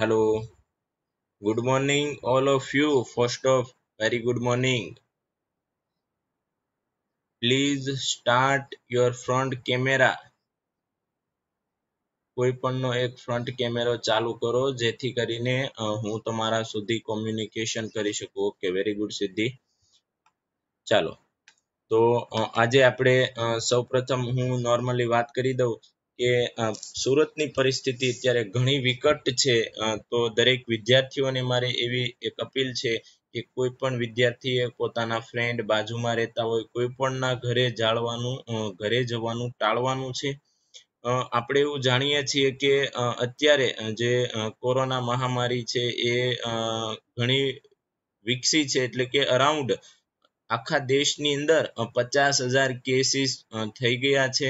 hello good morning all of you first of very good morning please start your front camera કોઈ પણનો એક front કેમેરો ચાલુ કરો જેથી કરીને હું તમારા સુધી કોમ્યુનિકેશન કરી શકું ઓકે વેરી ગુડ સિદ્ધિ ચાલો તો આજે આપણે સૌપ્રથમ હું નોર્મલી વાત કરી દઉં કે સુરતની પરિસ્થિતિ અત્યારે ઘણી વિકટ છે તો દરેક વિદ્યાર્થીઓને મારે એવી એક અપીલ છે કે કોઈ પણ વિદ્યાર્થીએ પોતાના ફ્રેન્ડ બાજુમાં રહેતા હોય કોઈ પણના ઘરે જાળવાનું ઘરે જવાનું ટાળવાનું છે આપણે એવું જાણીએ છીએ કે અત્યારે જે કોરોના મહામારી છે એ ઘણી વિકસી છે એટલે કે અરાઉન્ડ આખા દેશની અંદર પચાસ હજાર કેસીસ થઈ ગયા છે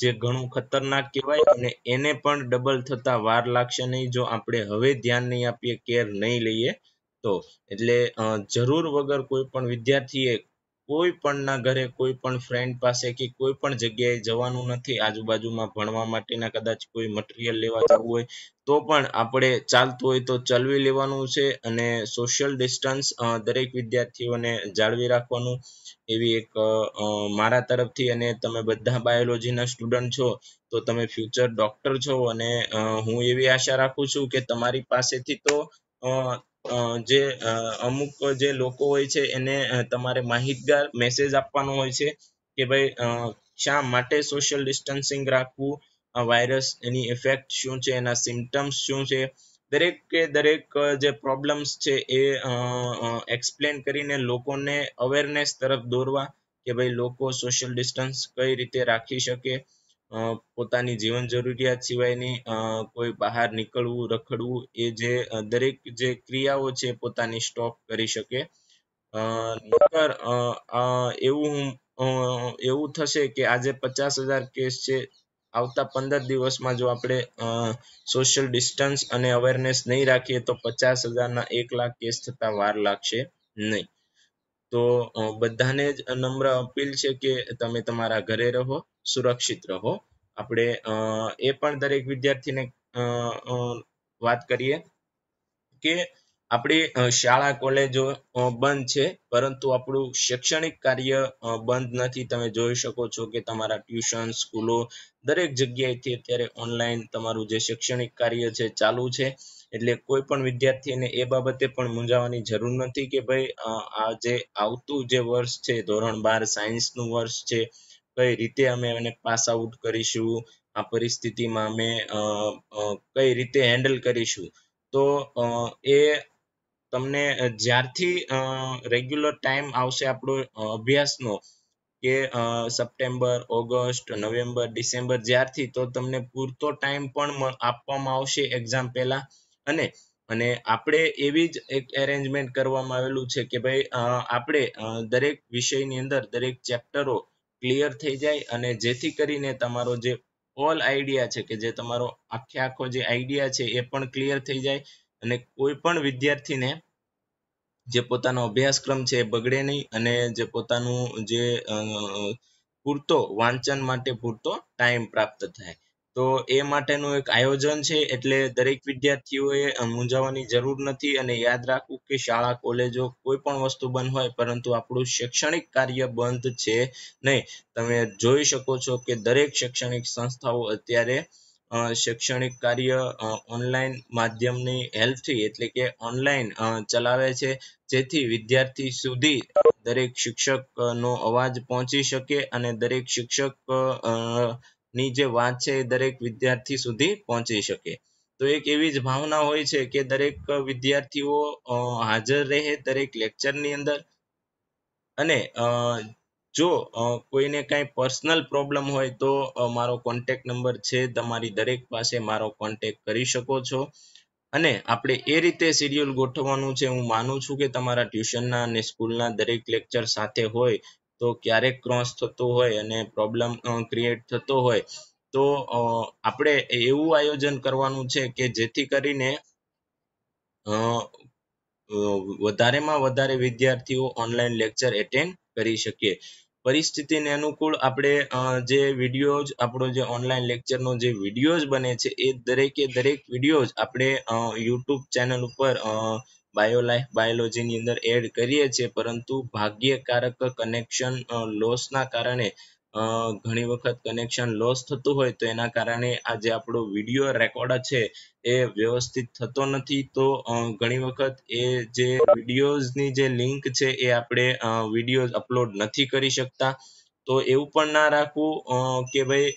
જે ઘણું ખતરનાક કહેવાય અને એને પણ ડબલ થતા વાર લાગશે નહીં જો આપણે હવે ધ્યાન નહીં આપીએ કેર નહીં લઈએ તો એટલે જરૂર વગર કોઈ પણ વિદ્યાર્થીએ કોઈ પણના ઘરે કોઈ પણ ફ્રેન્ડ પાસે કે કોઈ પણ જગ્યાએ જવાનું નથી આજુબાજુમાં ભણવા માટેના કદાચ કોઈ મટીરિયલ લેવા જવું હોય તો પણ આપણે ચાલતું હોય તો ચાલવી લેવાનું છે અને સોશિયલ ડિસ્ટન્સ દરેક વિદ્યાર્થીઓને જાળવી રાખવાનું એવી એક મારા તરફથી અને તમે બધા બાયોલોજીના સ્ટુડન્ટ છો તો તમે ફ્યુચર ડોક્ટર છો અને હું એવી આશા રાખું છું કે તમારી પાસેથી તો જે અમુક જે લોકો હોય છે એને તમારે માહિતગાર મેસેજ આપવાનો હોય છે કે ભાઈ શા માટે સોશિયલ ડિસ્ટન્સિંગ રાખવું વાયરસ એની ઇફેક્ટ શું છે એના સિમ્ટમ્સ શું છે દરેક કે દરેક જે problems છે એ એક્સપ્લેન કરીને લોકોને અવેરનેસ તરફ દોરવા કે ભાઈ લોકો સોશિયલ ડિસ્ટન્સ કઈ રીતે રાખી શકે પોતાની જીવન જરૂરિયાત સિવાયની કોઈ બહાર નીકળવું રખડવું એ જે દરેક જે ક્રિયાઓ છે પોતાની સ્ટોપ કરી શકે નહીંતર એવું એવું થશે કે આજે પચાસ હજાર કેસ છે આવતા પંદર દિવસમાં જો આપણે સોશિયલ ડિસ્ટન્સ અને અવેરનેસ નહીં રાખીએ તો પચાસ હજારના એક લાખ કેસ થતા વાર લાગશે નહીં તો બધાને જ નમ્ર અપીલ છે કે તમે તમારા ઘરે રહો સુરક્ષિત રહો આપણે એ પણ દરેક વિદ્યાર્થીને વાત કરીએ કે આપણી શાળા કોલેજો બંધ છે પરંતુ આપણું શૈક્ષણિક કાર્ય બંધ નથી તમે જોઈ શકો છો કે તમારા ટ્યુશન સ્કૂલો દરેક જગ્યાએથી અત્યારે ઓનલાઈન તમારું જે શૈક્ષણિક કાર્ય છે ચાલુ છે એટલે કોઈ પણ વિદ્યાર્થીને એ બાબતે પણ મૂંઝાવાની જરૂર નથી કે ભાઈ આ જે આવતું જે વર્ષ છે ધોરણ બાર સાયન્સનું વર્ષ છે કઈ રીતે અમે એને પાસ આઉટ કરીશું આ પરિસ્થિતિમાં અમે કઈ રીતે હેન્ડલ કરીશું તો એ તમને જ્યારથી રેગ્યુલર ટાઈમ આવશે આપણો અભ્યાસનો કે સપ્ટેમ્બર ઓગસ્ટ નવેમ્બર ડિસેમ્બર જ્યારથી તો તમને પૂરતો ટાઈમ પણ આપવામાં આવશે એક્ઝામ પહેલા અને અને આપણે એવી જ એક એરેન્જમેન્ટ કરવામાં આવેલું છે કે ભાઈ આપણે દરેક વિષયની અંદર દરેક ચેપ્ટરો ક્લિયર થઈ જાય અને જેથી કરીને તમારો જે ઓલ આઈડિયા છે કે જે તમારો આખે આખો જે આઈડિયા છે એ પણ ક્લિયર થઈ જાય અને કોઈ પણ વિદ્યાર્થીને જે પોતાનો અભ્યાસક્રમ છે એ બગડે નહીં અને જે પોતાનું જે પૂરતો વાંચન માટે પૂરતો ટાઈમ પ્રાપ્ત થાય તો એ માટેનું એક આયોજન છે એટલે દરેક વિદ્યાર્થીઓએ મૂંઝાવાની જરૂર નથી અને યાદ રાખવું કે શાળા કોલેજો કોઈ પણ વસ્તુ બંધ હોય પરંતુ આપણું શૈક્ષણિક કાર્ય બંધ છે નહીં તમે જોઈ શકો છો કે દરેક શૈક્ષણિક સંસ્થાઓ અત્યારે શૈક્ષણિક કાર્ય ઓનલાઈન માધ્યમની હેલ્પથી એટલે કે ઓનલાઈન ચલાવે છે જેથી વિદ્યાર્થી સુધી દરેક શિક્ષકનો અવાજ પહોંચી શકે અને દરેક શિક્ષક ની જે વાત છે એ દરેક વિદ્યાર્થી સુધી પહોંચી શકે તો એક એવી જ ભાવના હોય છે કે દરેક વિદ્યાર્થીઓ હાજર રહે દરેક લેક્ચરની અંદર અને જો કોઈને કાંઈ પર્સનલ પ્રોબ્લેમ હોય તો મારો કોન્ટેક નંબર છે તમારી દરેક પાસે મારો કોન્ટેક કરી શકો છો અને આપણે એ રીતે શિડ્યુલ ગોઠવવાનું છે હું માનું છું કે તમારા ટ્યુશનના અને સ્કૂલના દરેક લેક્ચર સાથે હોય તો ક્યારેક ક્રોસ થતો હોય અને પ્રોબ્લેમ ક્રિએટ થતો હોય તો આપણે એવું આયોજન કરવાનું છે કે જેથી કરીને વધારેમાં વધારે વિદ્યાર્થીઓ ઓનલાઈન લેક્ચર એટેન્ડ કરી શકીએ પરિસ્થિતિને અનુકૂળ આપણે જે વિડીયોઝ આપણો જે ઓનલાઈન લેક્ચરનો જે વિડીયોઝ બને છે એ દરેકે દરેક વિડીયોઝ આપણે યુટ્યુબ ચેનલ ઉપર બાયોલાઈફ biology ની અંદર એડ કરીએ છીએ પરંતુ ભાગ્યકારક કનેક્શન loss ના કારણે ઘણી વખત connection loss થતું હોય તો એના કારણે આજે આપણો video record છે એ વ્યવસ્થિત થતો નથી તો ઘણી વખત એ જે videos જે link છે એ આપણે videos અપલોડ નથી કરી શકતા તો એવું પણ ના રાખવું કે ભાઈ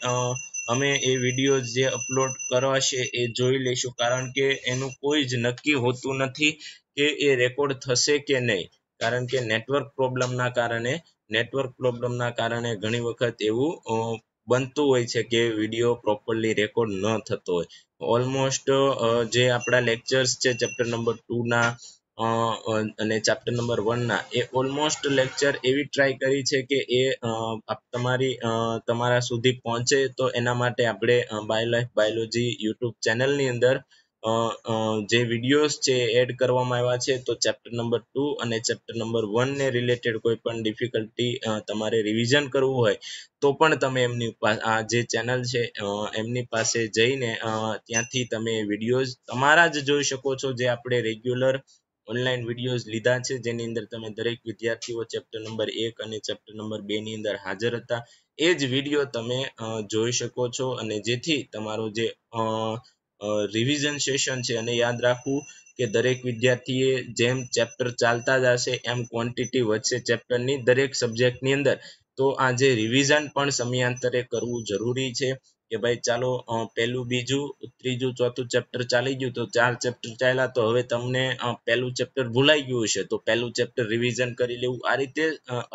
અમે એ વિડીયો જે અપલોડ કરવા છે એ જોઈ લઈશું કારણ કે એનું કોઈ જ નક્કી હોતું નથી કે એ રેકોર્ડ થશે કે નહીં કારણ કે નેટવર્ક પ્રોબ્લેમના કારણે નેટવર્ક પ્રોબ્લેમના કારણે ઘણી વખત એવું બનતું હોય છે કે વિડીયો પ્રોપરલી રેકોર્ડ ન થતો હોય ઓલમોસ્ટ જે આપણા લેક્ચર્સ છે ચેપ્ટર નંબર ટુના અને ચેપ્ટર નંબર વનના એ ઓલમોસ્ટ લેક્ચર એવી ટ્રાય કરી છે કે એ તમારી તમારા સુધી પહોંચે તો એના માટે આપણે બાય લાઈફ બાયોલોજી યુટ્યુબ ચેનલની અંદર જે વિડીયોઝ છે એડ કરવામાં આવ્યા છે તો ચેપ્ટર નંબર ટુ અને ચેપ્ટર નંબર વન ને રિલેટેડ કોઈ પણ ડિફિકલ્ટી તમારે રિવિઝન કરવું હોય તો પણ તમે એમની આ જે ચેનલ છે એમની પાસે જઈને ત્યાંથી તમે વિડીયોઝ તમારા જ જોઈ શકો છો જે આપણે રેગ્યુલર ઓનલાઈન વિડીયોઝ લીધા છે જેની અંદર તમે દરેક વિદ્યાર્થીઓ ચેપ્ટર નંબર એક અને ચેપ્ટર નંબર બે ની અંદર હાજર હતા એ જ વિડીયો તમે જોઈ શકો છો અને જેથી તમારો જે અ રિવિઝન સેશન છે અને યાદ રાખવું કે દરેક વિદ્યાર્થીએ જેમ ચેપ્ટર ચાલતા જશે એમ ક્વોન્ટિટી વધશે ચેપ્ટરની દરેક સબ્જેક્ટની અંદર તો આ જે રિવિઝન પણ સમયાંતરે કરવું જરૂરી છે કે ભાઈ ચાલો પહેલું બીજું ત્રીજું ચોથું ચેપ્ટર ચાલી ગયું તો ચાર ચેપ્ટર ચાલ્યા તો હવે તમને પહેલું ચેપ્ટર ભુલાઈ ગયું હશે તો પહેલું ચેપ્ટર રિવિઝન કરી લેવું આ રીતે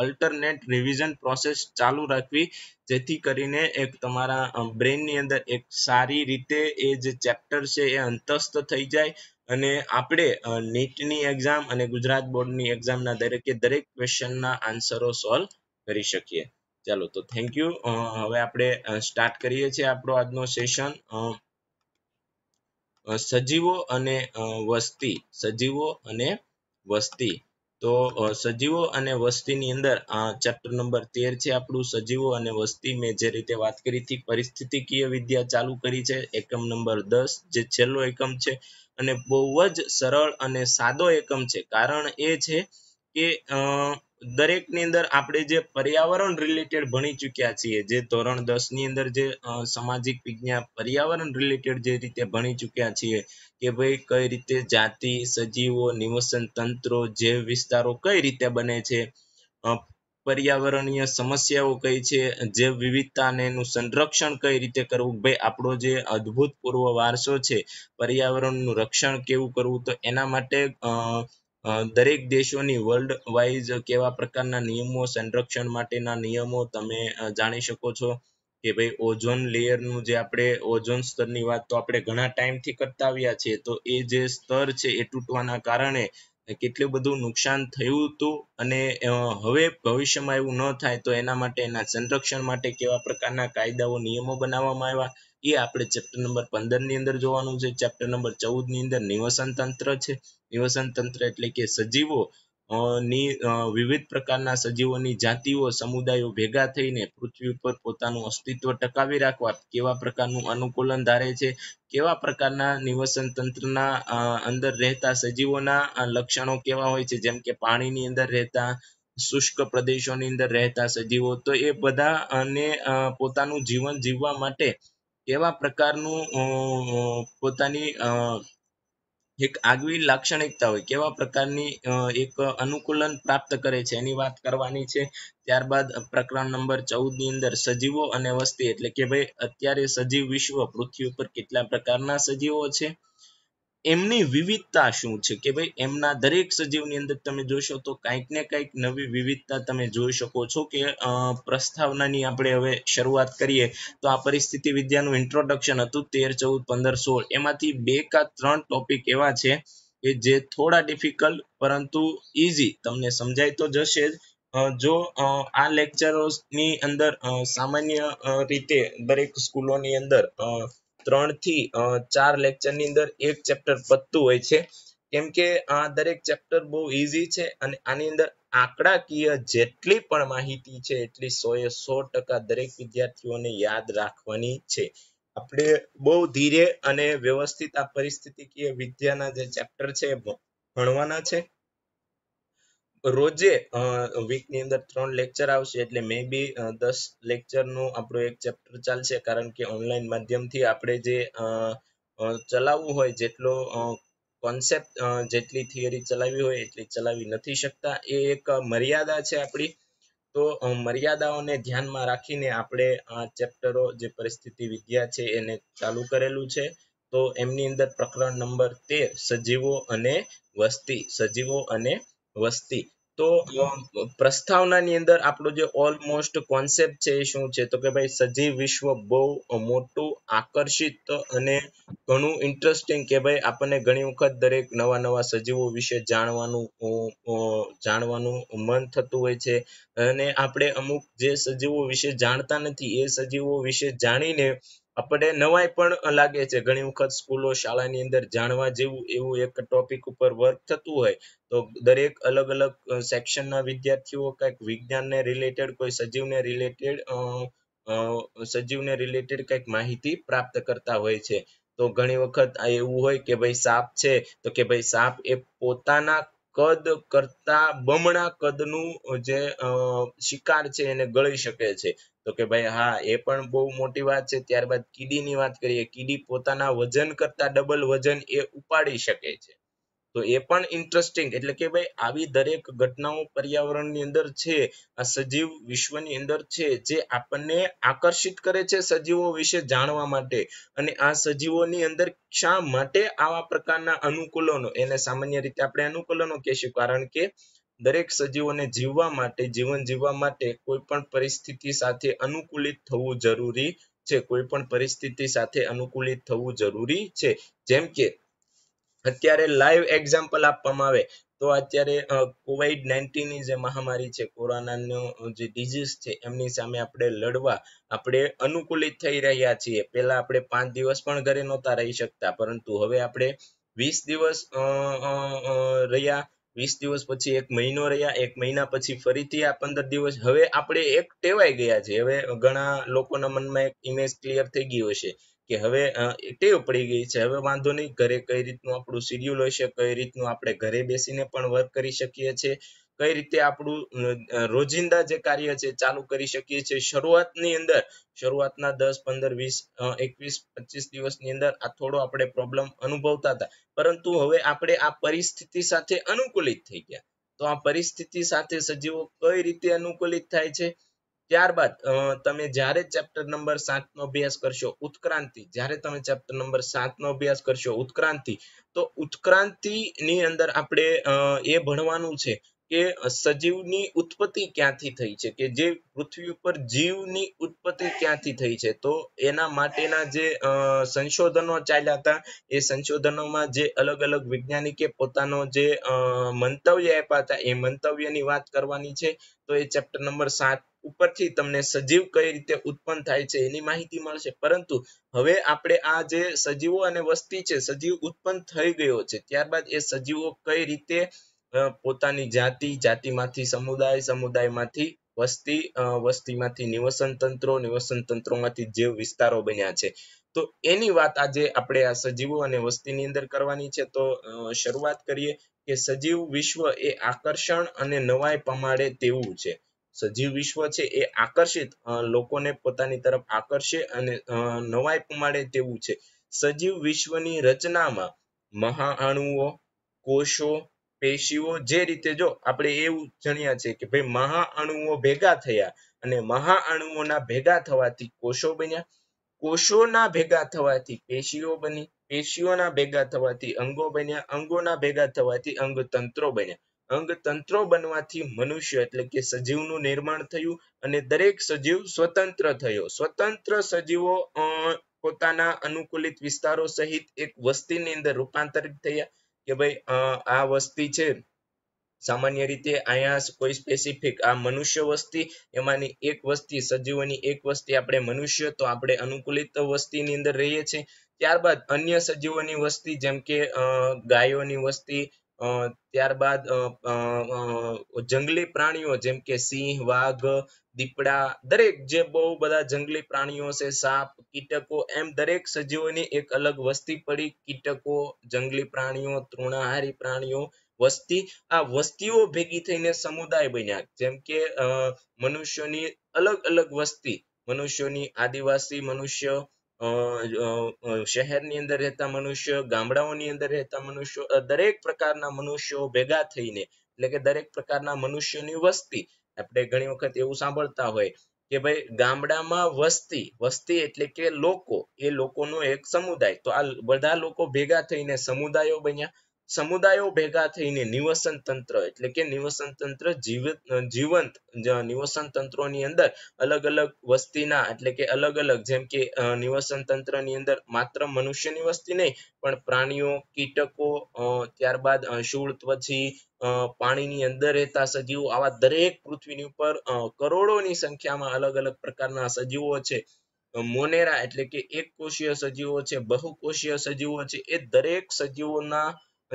અલ્ટરનેટ રિવિઝન પ્રોસેસ ચાલુ રાખવી જેથી કરીને એક તમારા બ્રેનની અંદર એક સારી રીતે એ જે ચેપ્ટર છે એ અંતસ્થ થઈ જાય અને આપણે નીટની એક્ઝામ અને ગુજરાત બોર્ડની એક્ઝામના દરેકે દરેક ક્વેશ્ચનના આન્સરો સોલ્વ કરી શકીએ ચાલો તો થેન્ક યુ હવે આપણે સ્ટાર્ટ કરીએ છીએ આપણો આજનો સેશન સજીવો અને વસ્તી સજીવો અને વસ્તી તો સજીવો અને વસ્તીની અંદર ચેપ્ટર નંબર તેર છે આપણું સજીવો અને વસ્તી મેં જે રીતે વાત કરી હતી પરિસ્થિતિકીય વિદ્યા ચાલુ કરી છે એકમ નંબર દસ જે છેલ્લો એકમ છે અને બહુ જ સરળ અને સાદો એકમ છે કારણ એ છે કે દરેક ની અંદર આપણે જે પર્યાવરણ રિલેટેડ ભણી ચુક્યા છીએ જે ધોરણ દસ ની અંદર જે સામાજિક વિજ્ઞાન પર્યાવરણ રિલેટેડ જે રીતે ભણી ચુક્યા છીએ કે ભાઈ કઈ રીતે જાતિ સજીવો નિવસન તંત્રો જૈવ વિસ્તારો કઈ રીતે બને છે પર્યાવરણીય સમસ્યાઓ કઈ છે જે વિવિધતાને એનું સંરક્ષણ કઈ રીતે કરવું ભાઈ આપણો જે પૂર્વ વારસો છે પર્યાવરણનું રક્ષણ કેવું કરવું તો એના માટે દરેક દેશોની વર્લ્ડ વાઇઝ કેવા પ્રકારના નિયમો સંરક્ષણ માટેના નિયમો તમે જાણી શકો છો કે ભાઈ ઓઝોન લેયરનું જે આપણે ઓઝોન સ્તરની વાત તો આપણે ઘણા ટાઈમથી કરતા આવ્યા છીએ તો એ જે સ્તર છે એ તૂટવાના કારણે કેટલું બધું નુકસાન થયું હતું અને હવે ભવિષ્યમાં એવું ન થાય તો એના માટે એના સંરક્ષણ માટે કેવા પ્રકારના કાયદાઓ નિયમો બનાવવામાં આવ્યા એ આપણે ચેપ્ટર નંબર પંદર ની અંદર જોવાનું છે chapter number ચૌદ ની અંદર નિવસન તંત્ર છે નિવસન તંત્ર એટલે કે સજીવો ની વિવિધ પ્રકારના સજીવોની જાતિઓ સમુદાયો ભેગા થઈને પૃથ્વી ઉપર પોતાનું અસ્તિત્વ ટકાવી રાખવા કેવા પ્રકારનું અનુકૂલન ધારે છે કેવા પ્રકારના નિવસન તંત્રના અંદર રહેતા સજીવોના લક્ષણો કેવા હોય છે જેમ કે પાણીની અંદર રહેતા શુષ્ક પ્રદેશોની અંદર રહેતા સજીવો તો એ બધા અને પોતાનું જીવન જીવવા માટે કેવા પ્રકારનું પોતાની એક આગવી લાક્ષણિકતા હોય કેવા પ્રકારની એક અનુકૂલન પ્રાપ્ત કરે છે એની વાત કરવાની છે ત્યારબાદ પ્રકરણ નંબર ચૌદ ની અંદર સજીવો અને વસ્તી એટલે કે ભાઈ અત્યારે સજીવ વિશ્વ પૃથ્વી ઉપર કેટલા પ્રકારના સજીવો છે એમની વિવિધતા શું છે કે ભાઈ એમના દરેક સજીવની અંદર તમે જોશો તો કંઈક ને કંઈક નવી વિવિધતા તમે જોઈ શકો છો કે પ્રસ્તાવનાની આપણે હવે શરૂઆત કરીએ તો આ પરિસ્થિતિ વિદ્યાનું ઇન્ટ્રોડક્શન હતું તેર ચૌદ પંદર સોળ એમાંથી બે કા ત્રણ ટોપિક એવા છે કે જે થોડા ડિફિકલ્ટ પરંતુ ઇઝી તમને સમજાય તો જશે જ જો આ લેક્ચરોની અંદર સામાન્ય રીતે દરેક સ્કૂલોની અંદર ત્રણથી ચાર લેક્ચરની અંદર એક ચેપ્ટર પતતું હોય છે કેમ કે આ દરેક ચેપ્ટર બહુ ઈઝી છે અને આની અંદર આંકડાકીય જેટલી પણ માહિતી છે એટલી સોએ સો ટકા દરેક વિદ્યાર્થીઓને યાદ રાખવાની છે આપણે બહુ ધીરે અને વ્યવસ્થિત આ પરિસ્થિતિકીય વિદ્યાના જે ચેપ્ટર છે ભણવાના છે રોજે વીકની અંદર ત્રણ લેક્ચર આવશે એટલે મે બી દસ લેક્ચરનું આપણું એક ચેપ્ટર ચાલશે કારણ કે ઓનલાઈન માધ્યમથી આપણે જે ચલાવવું હોય જેટલો કોન્સેપ્ટ જેટલી થિયરી ચલાવી હોય એટલી ચલાવી નથી શકતા એ એક મર્યાદા છે આપણી તો મર્યાદાઓને ધ્યાનમાં રાખીને આપણે આ ચેપ્ટરો જે પરિસ્થિતિ વિદ્યા છે એને ચાલુ કરેલું છે તો એમની અંદર પ્રકરણ નંબર તેર સજીવો અને વસ્તી સજીવો અને વસ્તી તો પ્રસ્તાવનાની અંદર આપણો જે ઓલમોસ્ટ કોન્સેપ્ટ છે એ શું છે તો કે ભાઈ સજીવ વિશ્વ બહુ મોટું આકર્ષિત અને ઘણું ઇન્ટરેસ્ટિંગ કે ભાઈ આપણને ઘણી વખત દરેક નવા નવા સજીવો વિશે જાણવાનું જાણવાનું મન થતું હોય છે અને આપણે અમુક જે સજીવો વિશે જાણતા નથી એ સજીવો વિશે જાણીને આપણે નવાઈ પણ લાગે છે ઘણી વખત સ્કૂલો શાળાની અંદર જાણવા જેવું એવું એક ટોપિક ઉપર વર્ક થતું હોય તો દરેક અલગ અલગ સેક્શનના વિદ્યાર્થીઓ કંઈક વિજ્ઞાનને રિલેટેડ કોઈ સજીવને રિલેટેડ સજીવને રિલેટેડ કંઈક માહિતી પ્રાપ્ત કરતા હોય છે તો ઘણી વખત આ એવું હોય કે ભાઈ સાપ છે તો કે ભાઈ સાપ એ પોતાના કદ કરતા બમણા કદનું જે શિકાર છે એને ગળી શકે છે તો કે ભાઈ હા એ પણ બહુ મોટી વાત છે ત્યારબાદ કીડીની વાત કરીએ કીડી પોતાના વજન કરતા ડબલ વજન એ ઉપાડી શકે છે તો એ પણ ઇન્ટરેસ્ટિંગ એટલે કે ભાઈ આવી દરેક ઘટનાઓ પર્યાવરણની અંદર છે આ સજીવ વિશ્વની અંદર છે જે આપણને આકર્ષિત કરે છે સજીવો વિશે જાણવા માટે અને આ સજીવોની અંદર શા માટે આવા પ્રકારના અનુકૂલનો એને સામાન્ય રીતે આપણે અનુકૂલનો કહીશું કારણ કે દરેક સજીવોને જીવવા માટે જીવન જીવવા માટે કોઈ પણ પરિસ્થિતિ સાથે અનુકૂલિત થવું જરૂરી છે કોઈ પણ પરિસ્થિતિ સાથે અનુકૂલિત થવું જરૂરી છે જેમ કે અત્યારે લાઈવ એક્ઝામ્પલ આપવામાં આવે તો અત્યારે કોવિડ નાઇન્ટીનની જે મહામારી છે કોરોનાનો જે ડિઝીઝ છે એમની સામે આપણે લડવા આપણે અનુકૂલિત થઈ રહ્યા છીએ પહેલા આપણે પાંચ દિવસ પણ ઘરે નહોતા રહી શકતા પરંતુ હવે આપણે વીસ દિવસ રહ્યા વીસ દિવસ પછી એક મહિનો રહ્યા એક મહિના પછી ફરીથી આ પંદર દિવસ હવે આપણે એક ટેવાઈ ગયા છે હવે ઘણા લોકોના મનમાં એક ઇમેજ ક્લિયર થઈ ગયું હશે કે હવે ટેવ પડી ગઈ છે હવે વાંધો નહીં ઘરે કઈ રીતનું આપણું schedule હશે કઈ રીતનું આપણે ઘરે બેસીને પણ વર્ક કરી શકીએ છીએ કઈ રીતે આપણું રોજિંદા જે કાર્ય છે ચાલુ કરી શકીએ છીએ શરૂઆતની અંદર શરૂઆતના દસ પંદર વીસ એકવીસ પચીસ દિવસની અંદર આ થોડો આપણે પ્રોબ્લેમ અનુભવતા હતા પરંતુ હવે આપણે આ પરિસ્થિતિ સાથે અનુકૂલિત થઈ ગયા તો આ પરિસ્થિતિ સાથે સજીવો કઈ રીતે અનુકૂલિત થાય છે ત્યારબાદ તમે જ્યારે ચેપ્ટર નંબર સાત નો અભ્યાસ કરશો ઉત્ક્રાંતિ જ્યારે તમે ચેપ્ટર નંબર સાત નો અભ્યાસ કરશો ઉત્ક્રાંતિ તો ઉત્ક્રાંતિ ની અંદર આપણે એ ભણવાનું છે કે સજીવની ઉત્પત્તિ ક્યાંથી થઈ છે કે જે પૃથ્વી ઉપર જીવની ઉત્પત્તિ ક્યાંથી થઈ છે તો એના માટેના જે સંશોધનો ચાલ્યા હતા એ સંશોધનોમાં જે અલગ અલગ વૈજ્ઞાનિકે પોતાનો જે મંતવ્ય આપ્યા હતા એ મંતવ્યની વાત કરવાની છે તો એ ચેપ્ટર નંબર સાત ઉપરથી તમને સજીવ કઈ રીતે ઉત્પન્ન થાય છે એની માહિતી મળશે પરંતુ હવે આપણે આ જે સજીવો અને વસ્તી છે સજીવ ઉત્પન્ન થઈ ગયો છે ત્યારબાદ એ સજીવો કઈ રીતે પોતાની જાતિ જાતિમાંથી સમુદાય સમુદાયમાંથી વસ્તી વસ્તીમાંથી નિવસન તંત્રો નિવસન તંત્રોમાંથી જે વિસ્તારો બન્યા છે તો એની વાત આજે આપણે આ સજીવો અને વસ્તીની અંદર કરવાની છે તો શરૂઆત કરીએ કે સજીવ વિશ્વ એ આકર્ષણ અને નવાઈ પમાડે તેવું છે સજીવ વિશ્વ છે એ આકર્ષિત લોકોને પોતાની તરફ આકર્ષે અને નવાઈ પમાડે તેવું છે સજીવ વિશ્વની રચનામાં મહાઅણુઓ કોષો પેશીઓ જે રીતે જો આપણે એવું જણ્યા છે કે ભાઈ મહાઅણુઓ ભેગા થયા અને મહાઅણુઓના ભેગા થવાથી કોષો બન્યા કોષોના ભેગા થવાથી પેશીઓ બની પેશીઓના ભેગા થવાથી અંગો બન્યા અંગોના ભેગા થવાથી અંગતંત્રો બન્યા અંગતંત્રો બનવાથી મનુષ્ય એટલે કે સજીવનું નિર્માણ થયું અને દરેક સજીવ સ્વતંત્ર થયો સ્વતંત્ર સજીવો પોતાના અનુકૂલિત વિસ્તારો સહિત એક વસ્તીની અંદર રૂપાંતરિત થયા કે ભાઈ આ વસ્તી છે સામાન્ય રીતે અહીંયા કોઈ સ્પેસિફિક આ મનુષ્ય વસ્તી એમાંની એક વસ્તી સજીવોની એક વસ્તી આપણે મનુષ્ય તો આપણે અનુકૂલિત વસ્તીની અંદર રહીએ છીએ ત્યારબાદ અન્ય સજીવોની વસ્તી જેમ કે ગાયોની વસ્તી ત્યારબાદ જંગલી પ્રાણીઓ જેમ કે સિંહ વાઘ દીપડા દરેક જે બહુ બધા જંગલી પ્રાણીઓ છે સાપ કીટકો એમ દરેક સજીવોની એક અલગ વસ્તી પડી કીટકો જંગલી પ્રાણીઓ તૃણાહારી પ્રાણીઓ વસ્તી આ વસ્તીઓ ભેગી થઈને સમુદાય બન્યા જેમ કે મનુષ્યની અલગ અલગ વસ્તી મનુષ્યોની આદિવાસી મનુષ્ય શહેરની અંદર રહેતા મનુષ્ય ગામડાઓની અંદર રહેતા મનુષ્યો દરેક પ્રકારના મનુષ્યો ભેગા થઈને એટલે કે દરેક પ્રકારના મનુષ્યોની વસ્તી આપણે ઘણી વખત એવું સાંભળતા હોય કે ભાઈ ગામડામાં વસ્તી વસ્તી એટલે કે લોકો એ લોકોનો એક સમુદાય તો આ બધા લોકો ભેગા થઈને સમુદાયો બન્યા સમુદાયો ભેગા થઈને નિવસન તંત્ર એટલે કે નિવસન તંત્ર જીવત જીવંત નિવસન તંત્રોની અંદર અલગ અલગ વસ્તીના એટલે કે અલગ અલગ જેમ કે નિવસન તંત્રની અંદર માત્ર મનુષ્યની વસ્તી નહીં પણ પ્રાણીઓ કીટકો ત્યારબાદ શૂળ પછી પાણીની અંદર રહેતા સજીવો આવા દરેક પૃથ્વીની ઉપર કરોડોની સંખ્યામાં અલગ અલગ પ્રકારના સજીવો છે મોનેરા એટલે કે એક કોષીય સજીવો છે બહુકોષીય સજીવો છે એ દરેક સજીવોના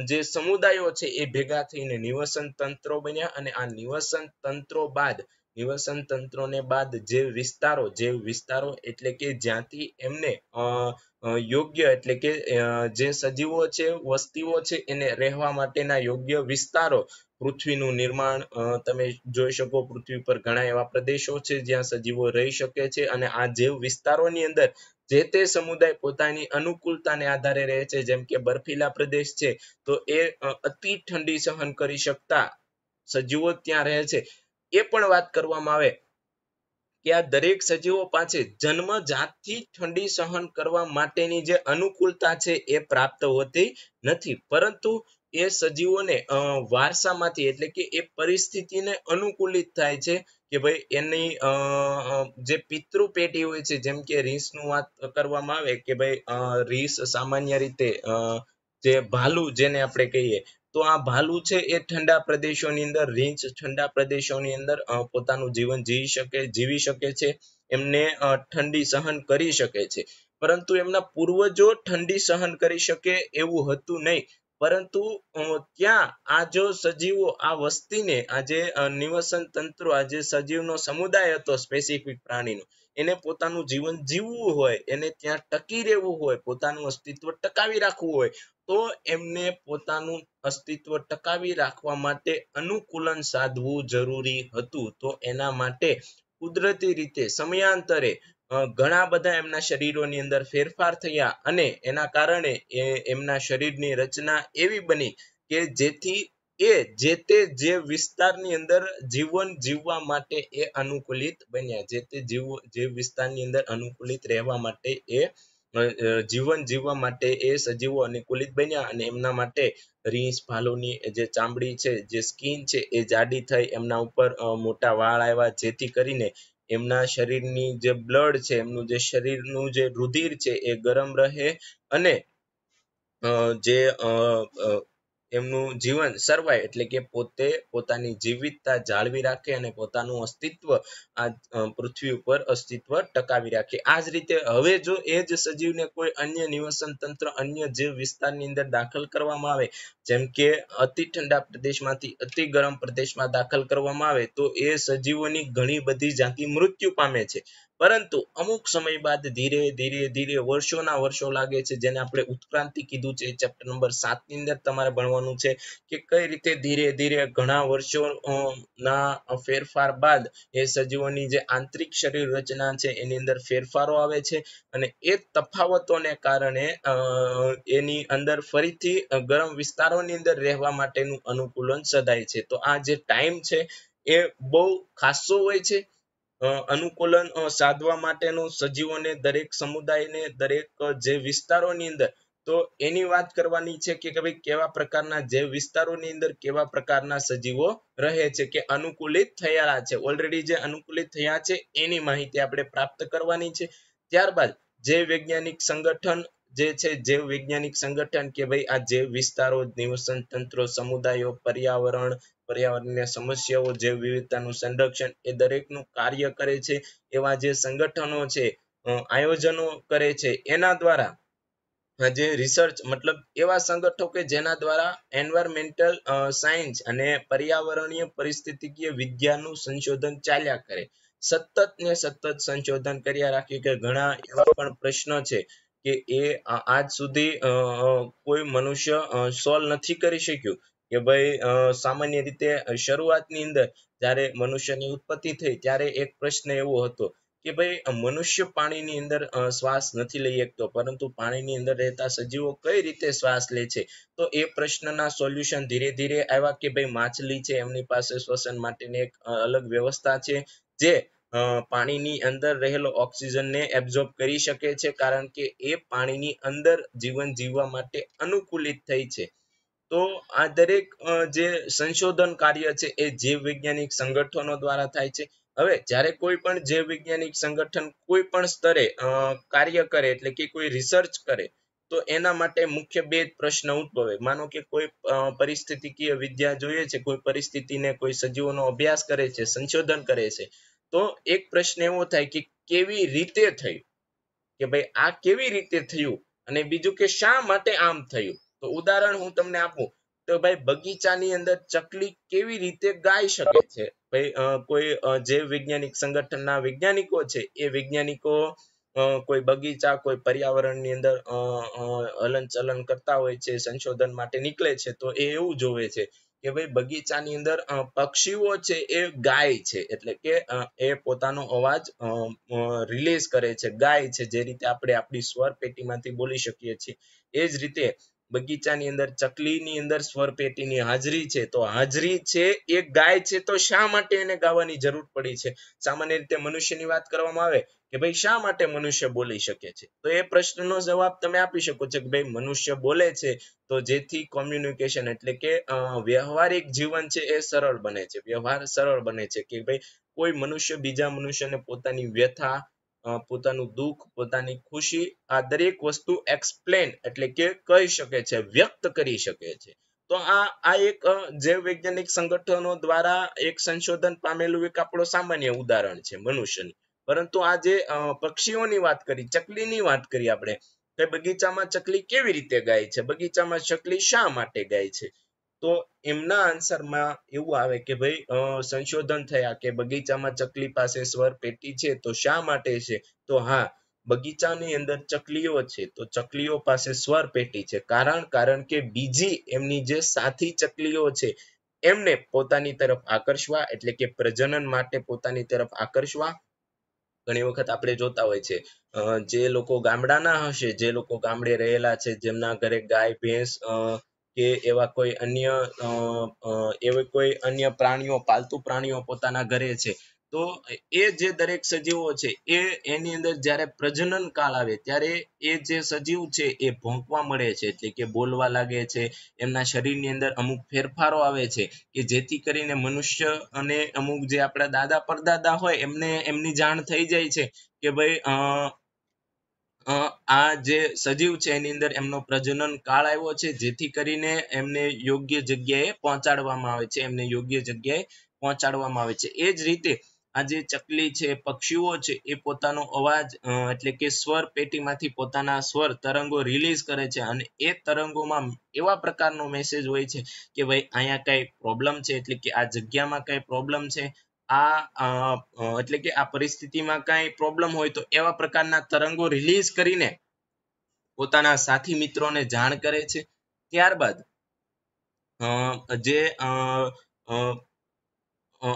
જે સમુદાયો છે એ ભેગા થઈને નિવસન તંત્રો બન્યા અને આ નિવસન તંત્રો બાદ નિવસન તંત્રોને બાદ જે વિસ્તારો જે વિસ્તારો એટલે કે જ્યાંથી એમને યોગ્ય એટલે કે જે સજીવો છે વસ્તીઓ છે એને રહેવા માટેના યોગ્ય વિસ્તારો પૃથ્વીનું નિર્માણ તમે જોઈ શકો પૃથ્વી પર ઘણા એવા પ્રદેશો છે જ્યાં સજીવો રહી શકે છે અને આ જેવ વિસ્તારોની અંદર જે તે સમુદાય પોતાની અનુકૂળતાને આધારે રહે છે જેમ કે બર્ફીલા પ્રદેશ છે તો એ અતિ ઠંડી સહન કરી શકતા સજીવો ત્યાં રહે છે એ પણ વાત કરવામાં આવે કે આ દરેક સજીવો પાસે જન્મ જાતથી ઠંડી સહન કરવા માટેની જે અનુકૂળતા છે એ પ્રાપ્ત હોતી નથી પરંતુ એ સજીવોને વારસામાંથી એટલે કે એ પરિસ્થિતિને અનુકૂલિત થાય છે કે ભાઈ એની જે પિતૃ પેટી હોય છે જેમ કે રીસનું વાત કરવામાં આવે કે ભાઈ રીસ સામાન્ય રીતે જે ભાલુ જેને આપણે કહીએ તો આ ભાલુ છે એ ઠંડા પ્રદેશોની અંદર રીંછ ઠંડા પ્રદેશોની અંદર પોતાનું જીવન જીવી શકે જીવી શકે છે એમને ઠંડી સહન કરી શકે છે પરંતુ એમના પૂર્વજો ઠંડી સહન કરી શકે એવું હતું નહીં પરંતુ ત્યાં આ જો સજીવો આ વસ્તીને આ જે નિવસન તંત્ર આજે જે સજીવનો સમુદાય હતો સ્પેસિફિક પ્રાણીનો એને પોતાનું જીવન જીવવું હોય એને ત્યાં ટકી રહેવું હોય પોતાનું અસ્તિત્વ ટકાવી રાખવું હોય તો એમને પોતાનું અસ્તિત્વ ટકાવી રાખવા માટે અનુકૂલન સાધવું જરૂરી હતું તો એના માટે કુદરતી રીતે સમયાંતરે ઘણા બધા એમના શરીરોની અંદર ફેરફાર થયા અને એના કારણે એમના શરીરની રચના એવી બની કે જેથી એ જે તે જે વિસ્તારની અંદર જીવન જીવવા માટે એ અનુકૂલિત બન્યા જે તે જીવો જે વિસ્તારની અંદર અનુકૂલિત રહેવા માટે એ જીવન જીવવા માટે એ સજીવો અનુકૂલિત બન્યા અને એમના માટે રીંછ ભાલુની જે ચામડી છે જે સ્કીન છે એ જાડી થઈ એમના ઉપર મોટા વાળ આવ્યા જેથી કરીને એમના શરીરની જે બ્લડ છે એમનું જે શરીરનું જે રુધિર છે એ ગરમ રહે અને જે એમનું જીવન સર્વાય એટલે કે પોતે પોતાની જીવિતતા જાળવી રાખે અને પોતાનું અસ્તિત્વ આ પૃથ્વી ઉપર અસ્તિત્વ ટકાવી રાખે આ જ રીતે હવે જો એ જ સજીવને કોઈ અન્ય નિવસન તંત્ર અન્ય જીવ વિસ્તારની અંદર દાખલ કરવામાં આવે જેમ કે અતિ ઠંડા પ્રદેશમાંથી અતિ ગરમ પ્રદેશમાં દાખલ કરવામાં આવે તો એ સજીવોની ઘણી બધી જાતિ મૃત્યુ પામે છે પરંતુ અમુક સમય બાદ ધીરે ધીરે ધીરે વર્ષોના વર્ષો લાગે છે જેને આપણે ઉત્ક્રાંતિ કીધું છે ચેપ્ટર નંબર સાત ની અંદર તમારે ભણવાનું છે કે કઈ રીતે ધીરે ધીરે ઘણા વર્ષો ના ફેરફાર બાદ એ સજીવોની જે આંતરિક શરીર રચના છે એની અંદર ફેરફારો આવે છે અને એ તફાવતોને કારણે એની અંદર ફરીથી ગરમ વિસ્તારોની અંદર રહેવા માટેનું અનુકૂલન સધાય છે તો આ જે ટાઈમ છે એ બહુ ખાસો હોય છે અનુકૂલન સાધવા માટેનું સજીવોને દરેક સમુદાયને દરેક જે વિસ્તારોની અંદર તો એની વાત કરવાની છે કે ભાઈ કેવા પ્રકારના જે વિસ્તારોની અંદર કેવા પ્રકારના સજીવો રહે છે કે અનુકૂલિત થયેલા છે ઓલરેડી જે અનુકૂલિત થયા છે એની માહિતી આપણે પ્રાપ્ત કરવાની છે ત્યારબાદ જે વૈજ્ઞાનિક સંગઠન જે છે જૈવ વૈજ્ઞાનિક સંગઠન કે ભાઈ આ જે વિસ્તારો નિવસન તંત્રો સમુદાયો પર્યાવરણ પર્યાવરણીય સમસ્યાઓ જૈવ વિવિધતાનું સંરક્ષણ એ દરેકનું કાર્ય કરે છે એવા જે સંગઠનો છે આયોજનો કરે છે એના દ્વારા જે research મતલબ એવા સંગઠકો કે જેના દ્વારા environmental science અને પર્યાવરણીય પરિસ્થિતિકીય વિદ્યાનું સંશોધન ચાલ્યા કરે સતત ને સતત સંશોધન કર્યા રાખી કે ઘણા એવા પણ પ્રશ્નો છે કે એ આજ સુધી કોઈ મનુષ્ય સોલ્વ નથી કરી શક્યું કે ભાઈ સામાન્ય રીતે શરૂઆતની અંદર જ્યારે મનુષ્યની ઉત્પત્તિ થઈ ત્યારે એક પ્રશ્ન એવો હતો કે ભાઈ મનુષ્ય પાણીની અંદર શ્વાસ નથી લઈ શકતો પરંતુ પાણીની અંદર રહેતા સજીવો કઈ રીતે શ્વાસ લે છે તો એ પ્રશ્નના સોલ્યુશન ધીરે ધીરે આવ્યા કે ભાઈ માછલી છે એમની પાસે શ્વસન માટેની એક અલગ વ્યવસ્થા છે જે પાણીની અંદર રહેલો ઓક્સિજનને એબ્ઝોર્બ કરી શકે છે કારણ કે એ પાણીની અંદર જીવન જીવવા માટે અનુકૂલિત થઈ છે તો આ દરેક જે સંશોધન કાર્ય છે એ જીવ વૈજ્ઞાનિક સંગઠનો દ્વારા થાય છે હવે જ્યારે કોઈ પણ જૈવ વૈજ્ઞાનિક સંગઠન કોઈ પણ સ્તરે કાર્ય કરે એટલે કે કોઈ રિસર્ચ કરે તો એના માટે મુખ્ય બે પ્રશ્ન ઉદ્ભવે માનો કે કોઈ પરિસ્થિતિકીય વિદ્યા જોઈએ છે કોઈ પરિસ્થિતિને કોઈ સજીવોનો અભ્યાસ કરે છે સંશોધન કરે છે તો એક પ્રશ્ન એવો થાય કે કેવી રીતે થયું કે ભાઈ આ કેવી રીતે થયું અને બીજું કે શા માટે આમ થયું તો ઉદાહરણ હું તમને આપું તો ભાઈ બગીચાની અંદર ચકલી કેવી રીતે ગાઈ શકે છે ભાઈ કોઈ જે વૈજ્ઞાનિક સંગઠનના વૈજ્ઞાનિકો છે એ વૈજ્ઞાનિકો કોઈ બગીચા કોઈ પર્યાવરણની અંદર હલન કરતા હોય છે સંશોધન માટે નીકળે છે તો એ એવું જોવે છે કે ભાઈ બગીચાની અંદર પક્ષીઓ છે એ ગાય છે એટલે કે એ પોતાનો અવાજ રિલીઝ કરે છે ગાય છે જે રીતે આપણે આપણી સ્વર પેટીમાંથી બોલી શકીએ છીએ એ જ રીતે બગીચાની અંદર ચકલીની અંદર સ્વરપેટીની હાજરી છે તો હાજરી છે એ ગાય છે તો શા માટે એને ગાવાની જરૂર પડી છે સામાન્ય રીતે મનુષ્યની વાત કરવામાં આવે કે ભાઈ શા માટે મનુષ્ય બોલી શકે છે તો એ પ્રશ્નનો જવાબ તમે આપી શકો છો કે ભાઈ મનુષ્ય બોલે છે તો જેથી કોમ્યુનિકેશન એટલે કે વ્યવહારિક જીવન છે એ સરળ બને છે વ્યવહાર સરળ બને છે કે ભાઈ કોઈ મનુષ્ય બીજા મનુષ્યને પોતાની વ્યથા પોતાનું દુઃખ પોતાની ખુશી આ દરેક વસ્તુ એક્સપ્લેન એટલે કે કહી શકે છે વ્યક્ત કરી શકે છે તો આ આ એક જૈવ વૈજ્ઞાનિક સંગઠનો દ્વારા એક સંશોધન પામેલું એક આપણો સામાન્ય ઉદાહરણ છે મનુષ્યની પરંતુ આ જે પક્ષીઓની વાત કરી ચકલીની વાત કરી આપણે કે બગીચામાં ચકલી કેવી રીતે ગાય છે બગીચામાં ચકલી શા માટે ગાય છે તો એમના આન્સરમાં એવું આવે કે ભાઈ સંશોધન થયા કે બગીચામાં ચકલી પાસે સ્વર પેટી છે તો શા માટે છે તો હા બગીચાની અંદર ચકલીઓ છે તો ચકલીઓ પાસે સ્વર પેટી છે કારણ કારણ કે બીજી એમની જે સાથી ચકલીઓ છે એમને પોતાની તરફ આકર્ષવા એટલે કે પ્રજનન માટે પોતાની તરફ આકર્ષવા ઘણી વખત આપણે જોતા હોય છે જે લોકો ગામડાના હશે જે લોકો ગામડે રહેલા છે જેમના ઘરે ગાય ભેંસ કે એવા કોઈ અન્ય એવા કોઈ અન્ય પ્રાણીઓ પાલતુ પ્રાણીઓ પોતાના ઘરે છે તો એ જે દરેક સજીવો છે એ એની અંદર જ્યારે પ્રજનન કાળ આવે ત્યારે એ જે સજીવ છે એ ભોંકવા મળે છે એટલે કે બોલવા લાગે છે એમના શરીરની અંદર અમુક ફેરફારો આવે છે કે જેથી કરીને મનુષ્ય અને અમુક જે આપણા દાદા પરદાદા હોય એમને એમની જાણ થઈ જાય છે કે ભાઈ આ જે સજીવ છે એની અંદર એમનો પ્રજનન કાળ આવ્યો છે જેથી કરીને એમને યોગ્ય જગ્યાએ પહોંચાડવામાં આવે છે એમને યોગ્ય જગ્યાએ પહોંચાડવામાં આવે છે એ જ રીતે આ જે ચકલી છે પક્ષીઓ છે એ પોતાનો અવાજ એટલે કે સ્વર પેટીમાંથી પોતાના સ્વર તરંગો રિલીઝ કરે છે અને એ તરંગોમાં એવા પ્રકારનો મેસેજ હોય છે કે ભાઈ અહીંયા કઈ પ્રોબ્લેમ છે એટલે કે આ જગ્યામાં કઈ પ્રોબ્લેમ છે આ એટલે કે આ પરિસ્થિતિમાં કાંઈ પ્રોબ્લેમ હોય તો એવા પ્રકારના તરંગો રિલીઝ કરીને પોતાના સાથી મિત્રોને જાણ કરે છે ત્યારબાદ જે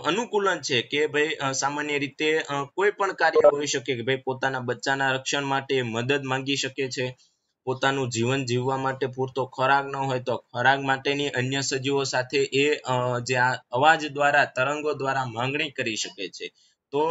અનુકૂલન છે કે ભાઈ સામાન્ય રીતે કોઈ પણ કાર્ય હોઈ શકે કે ભાઈ પોતાના બચ્ચાના રક્ષણ માટે મદદ માંગી શકે છે પોતાનું જીવન જીવવા માટે પૂરતો ખોરાક ન હોય તો ખોરાક માટેની અન્ય સજીવો સાથે એ જે અવાજ દ્વારા તરંગો દ્વારા માંગણી કરી શકે છે તો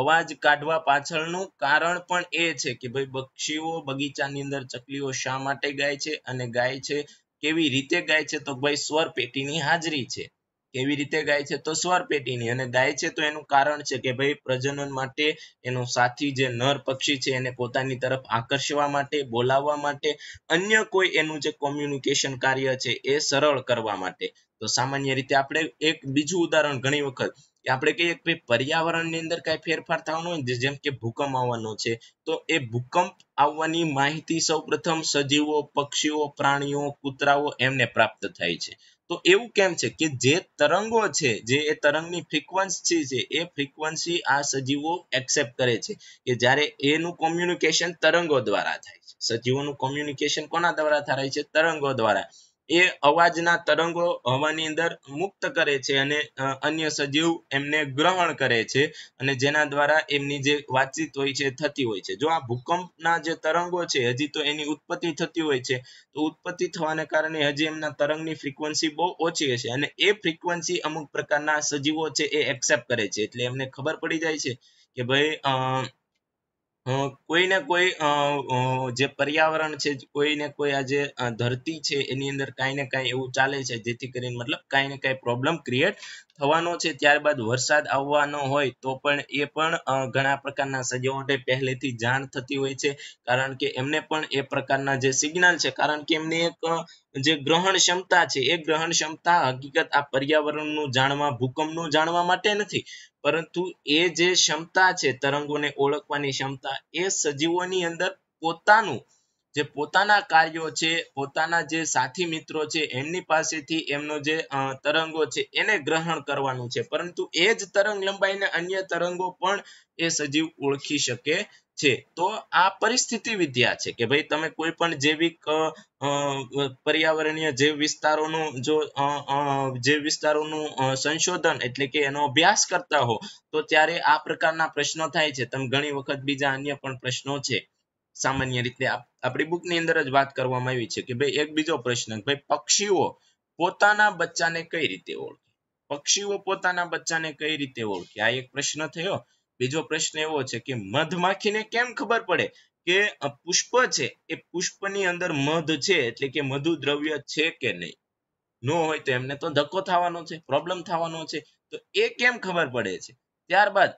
અવાજ કાઢવા પાછળનું કારણ પણ એ છે કે ભાઈ પક્ષીઓ બગીચાની અંદર ચકલીઓ શા માટે ગાય છે અને ગાય છે કેવી રીતે ગાય છે તો ભાઈ સ્વર પેટીની હાજરી છે કેવી રીતે ગાય છે તો સ્વરપેટીની અને ગાય છે તો એનું કારણ છે કે ભાઈ પ્રજનન માટે એનો સાથી જે નર પક્ષી છે એને પોતાની તરફ આકર્ષવા માટે બોલાવવા માટે અન્ય કોઈ એનું જે કોમ્યુનિકેશન કાર્ય છે એ સરળ કરવા માટે તો સામાન્ય રીતે આપણે એક બીજું ઉદાહરણ ઘણી વખત કે આપણે કહીએ કે પર્યાવરણની અંદર કઈ ફેરફાર થવાનો હોય જેમ કે ભૂકંપ આવવાનો છે તો એ ભૂકંપ આવવાની માહિતી સૌ પ્રથમ સજીવો પક્ષીઓ પ્રાણીઓ કૂતરાઓ એમને પ્રાપ્ત થાય છે તો એવું કેમ છે કે જે તરંગો છે જે એ તરંગની ફ્રીક્વન્સી છે એ ફ્રીક્વન્સી આ સજીવો એક્સેપ્ટ કરે છે કે જ્યારે એનું કોમ્યુનિકેશન તરંગો દ્વારા થાય છે સજીવોનું કોમ્યુનિકેશન કોના દ્વારા થાય છે તરંગો દ્વારા એ અવાજના તરંગો હવાની અંદર મુક્ત કરે છે અને અન્ય સજીવ એમને ગ્રહણ કરે છે અને જેના દ્વારા એમની જે વાતચીત હોય છે થતી હોય છે જો આ ભૂકંપના જે તરંગો છે હજી તો એની ઉત્પત્તિ થતી હોય છે તો ઉત્પત્તિ થવાને કારણે હજી એમના તરંગની ફ્રીક્વન્સી બહુ ઓછી હશે અને એ ફ્રીક્વન્સી અમુક પ્રકારના સજીવો છે એ એક્સેપ્ટ કરે છે એટલે એમને ખબર પડી જાય છે કે ભાઈ કોઈ ને કોઈ જે પર્યાવરણ છે કોઈને કોઈ આજે ધરતી છે એની અંદર કાંઈ ને કાંઈ એવું ચાલે છે જેથી કરીને મતલબ કાંઈ ને કાંઈ પ્રોબ્લેમ ક્રિએટ થવાનો છે ત્યારબાદ વરસાદ આવવાનો હોય તો પણ એ પણ ઘણા પ્રકારના સજીવોને પહેલેથી જાણ થતી હોય છે કારણ કે એમને પણ એ પ્રકારના જે સિગ્નલ છે કારણ કે એમની એક જે ગ્રહણ ક્ષમતા છે એ ગ્રહણ ક્ષમતા હકીકત આ પર્યાવરણનું જાણવા ભૂકંપનું જાણવા માટે નથી પરંતુ એ જે ક્ષમતા છે તરંગોને ઓળખવાની ક્ષમતા એ સજીવોની અંદર પોતાનું જે પોતાના કાર્યો છે પોતાના જે સાથી મિત્રો છે એમની પાસેથી એમનો જે તરંગો છે એને ગ્રહણ કરવાનું છે પરંતુ એ જ તરંગ લંબાઈને અન્ય તરંગો પણ એ સજીવ ઓળખી શકે છે તો આ પરિસ્થિતિ વિદ્યા છે કે ભાઈ તમે કોઈ પણ જૈવિક પર્યાવરણીય જૈવ વિસ્તારોનું જો જૈવ વિસ્તારોનું સંશોધન એટલે કે એનો અભ્યાસ કરતા હો તો ત્યારે આ પ્રકારના પ્રશ્નો થાય છે તમે ઘણી વખત બીજા અન્ય પણ પ્રશ્નો છે સામાન્ય રીતે આપણી બુકની અંદર જ વાત કરવામાં આવી છે કે ભાઈ એક બીજો પ્રશ્ન ભાઈ પક્ષીઓ પોતાના બચ્ચાને કઈ રીતે ઓળખે પક્ષીઓ પોતાના બચ્ચાને કઈ રીતે ઓળખે આ એક પ્રશ્ન થયો બીજો પ્રશ્ન એવો છે કે મધમાખીને કેમ ખબર પડે કે પુષ્પ છે એ પુષ્પની અંદર મધ છે એટલે કે મધુ દ્રવ્ય છે કે નહીં ન હોય તો એમને તો ધક્કો થવાનો છે પ્રોબ્લેમ થવાનો છે તો એ કેમ ખબર પડે છે ત્યારબાદ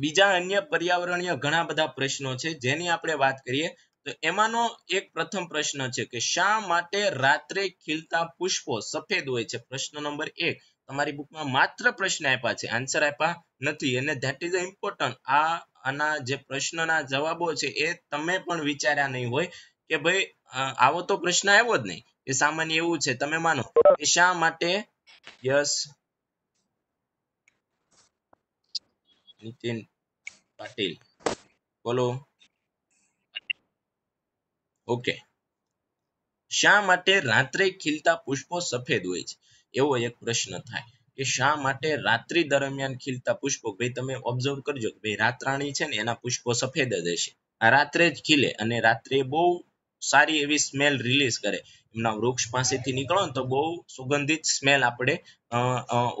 બીજા અન્ય પર્યાવરણીય ઘણા બધા પ્રશ્નો છે જેની આપણે વાત કરીએ તો એમાંનો એક પ્રથમ પ્રશ્ન છે કે શા માટે રાત્રે ખીલતા પુષ્પો સફેદ હોય છે પ્રશ્ન નંબર એક તમારી બુકમાં માત્ર પ્રશ્ન આપ્યા છે આન્સર આપ્યા નથી અને ધેટ ઇઝ ઇમ્પોર્ટન્ટ આ આના જે પ્રશ્નના જવાબો છે એ તમે પણ વિચાર્યા નહીં હોય કે ભાઈ આવો તો પ્રશ્ન આવ્યો જ નહીં એ સામાન્ય એવું છે તમે માનો શા માટે યસ નીતિન પાટીલ બોલો ઓકે શા માટે રાત્રે ખીલતા પુષ્પો સફેદ હોય છે એવો એક પ્રશ્ન થાય કે શા માટે રાત્રિ દરમિયાન ખીલતા પુષ્પો ભાઈ તમે ઓબ્ઝર્વ કરજો કે ભાઈ રાતરાણી છે ને એના પુષ્પો સફેદ જ હશે આ રાત્રે જ ખીલે અને રાત્રે બહુ સારી એવી સ્મેલ રિલીઝ કરે એમના વૃક્ષ પાસેથી નીકળો ને તો બહુ સુગંધિત સ્મેલ આપણે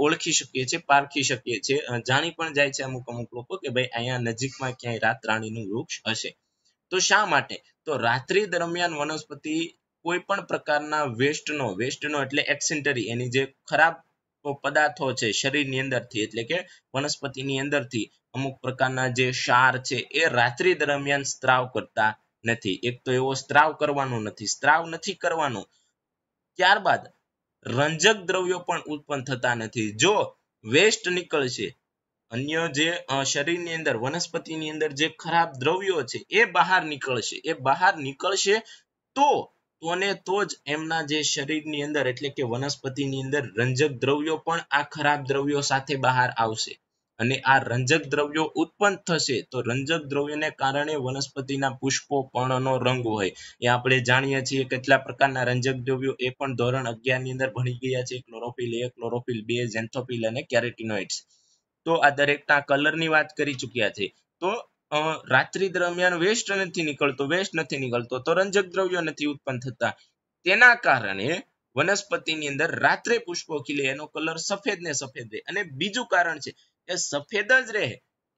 ઓળખી શકીએ છીએ પારખી શકીએ છીએ જાણી પણ જાય છે અમુક અમુક લોકો કે ભાઈ અહીંયા નજીકમાં ક્યાંય રાતરાણીનું વૃક્ષ હશે તો શા માટે તો રાત્રિ દરમિયાન વનસ્પતિ કોઈ પણ પ્રકારના વેસ્ટનો વેસ્ટનો એટલે એક્સેન્ટરી એની જે ખરાબ પદાર્થો છે શરીરની અંદરથી એટલે કે વનસ્પતિની અંદરથી અમુક પ્રકારના જે ક્ષાર છે એ રાત્રિ દરમિયાન સ્ત્રાવ કરતા નથી એક તો એવો સ્ત્રાવ કરવાનો નથી સ્ત્રાવ નથી કરવાનો ત્યારબાદ રંજક દ્રવ્યો પણ ઉત્પન્ન થતા નથી જો વેસ્ટ નીકળશે અન્ય જે શરીરની અંદર વનસ્પતિની અંદર જે ખરાબ દ્રવ્યો છે એ બહાર નીકળશે એ બહાર નીકળશે તો તો ને તો જ એમના જે શરીરની અંદર એટલે કે વનસ્પતિની અંદર રંજક દ્રવ્યો પણ આ ખરાબ દ્રવ્યો સાથે બહાર આવશે અને આ રંજક દ્રવ્યો ઉત્પન્ન થશે તો રંજક દ્રવ્યોને કારણે વનસ્પતિના પુષ્પો પર્ણનો રંગ હોય એ આપણે જાણીએ છીએ કેટલા પ્રકારના રંજક દ્રવ્યો એ પણ ધોરણ અગિયારની અંદર ભણી ગયા છે ક્લોરોફિલ એ ક્લોરોફિલ બે જેન્થોપિલ અને કેરેટિનોઇડ્સ તો આ દરેકના કલરની વાત કરી ચૂક્યા છે તો રાત્રિ દરમિયાન વેસ્ટ નથી નીકળતો વેસ્ટ નથી નીકળતો તો રંજક દ્રવ્યો નથી ઉત્પન્ન થતા તેના કારણે વનસ્પતિની અંદર રાત્રે પુષ્પો ખીલે એનો કલર સફેદ ને સફેદ રહે અને બીજું કારણ છે એ સફેદ જ રહે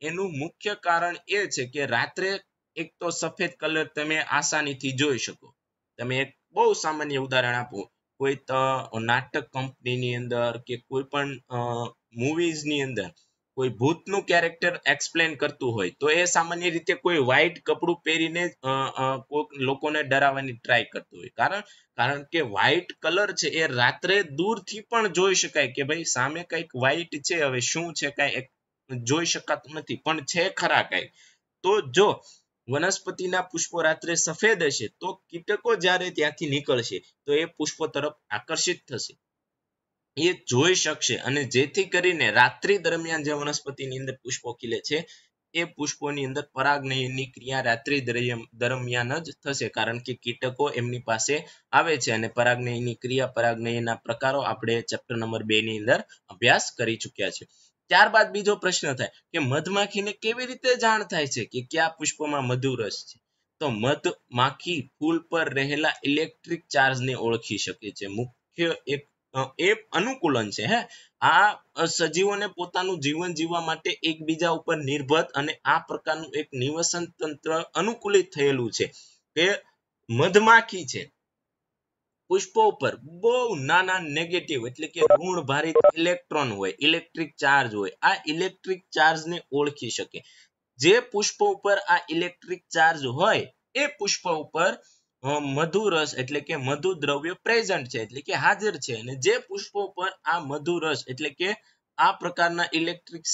એનું મુખ્ય કારણ એ છે કે રાત્રે એક તો સફેદ કલર તમે આસાનીથી જોઈ શકો તમે એક બહુ સામાન્ય ઉદાહરણ આપો કોઈ નાટક કંપનીની અંદર કે કોઈ પણ મૂવીઝની અંદર કોઈ ભૂતનું કેરેક્ટર એક્સપ્લેન કરતું હોય તો એ સામાન્ય રીતે કોઈ વ્હાઇટ કપડું પહેરીને લોકોને ડરાવવાની ટ્રાય કરતું હોય કારણ કારણ કે વ્હાઇટ કલર છે એ રાત્રે દૂરથી પણ જોઈ શકાય કે ભાઈ સામે કંઈક વ્હાઇટ છે હવે શું છે કાંઈ જોઈ શકાતું નથી પણ છે ખરા કાંઈ તો જો વનસ્પતિના પુષ્પો રાત્રે સફેદ હશે તો કીટકો જ્યારે ત્યાંથી નીકળશે તો એ પુષ્પો તરફ આકર્ષિત થશે એ જોઈ શકશે અને જેથી કરીને રાત્રિ દરમિયાન જે વનસ્પતિની અંદર પુષ્પો ખીલે છે એ પુષ્પોની અંદર પરાગનયનની ક્રિયા રાત્રિ દરમિયાન જ થશે કારણ કે કીટકો એમની પાસે આવે છે અને પરાગનયનની ક્રિયા પરાગનયનના પ્રકારો આપણે ચેપ્ટર નંબર બે ની અંદર અભ્યાસ કરી ચુક્યા છે ત્યારબાદ બીજો પ્રશ્ન થાય કે મધમાખીને કેવી રીતે જાણ થાય છે કે કયા પુષ્પોમાં મધુ રસ છે તો મધમાખી ફૂલ પર રહેલા ઇલેક્ટ્રિક ચાર્જને ઓળખી શકે છે મુખ્ય એક એ અનુકૂલન છે હે આ સજીવોને પોતાનું જીવન જીવવા માટે એકબીજા ઉપર નિર્ભર અને આ પ્રકારનું એક નિવસન તંત્ર અનુકૂલિત થયેલું છે કે મધમાખી છે પુષ્પો ઉપર બહુ નાના નેગેટિવ એટલે કે ઋણ ભારિત ઇલેક્ટ્રોન હોય ઇલેક્ટ્રિક ચાર્જ હોય આ ઇલેક્ટ્રિક ચાર્જને ઓળખી શકે જે પુષ્પ ઉપર આ ઇલેક્ટ્રિક ચાર્જ હોય એ પુષ્પ ઉપર મધુરસ એટલે કે મધુ દ્રવ્ય પ્રેઝન્ટ છે એટલે કે હાજર છે અને જે પુષ્પો પર આ મધુરસ એટલે કે આ પ્રકારના ઇલેક્ટ્રિક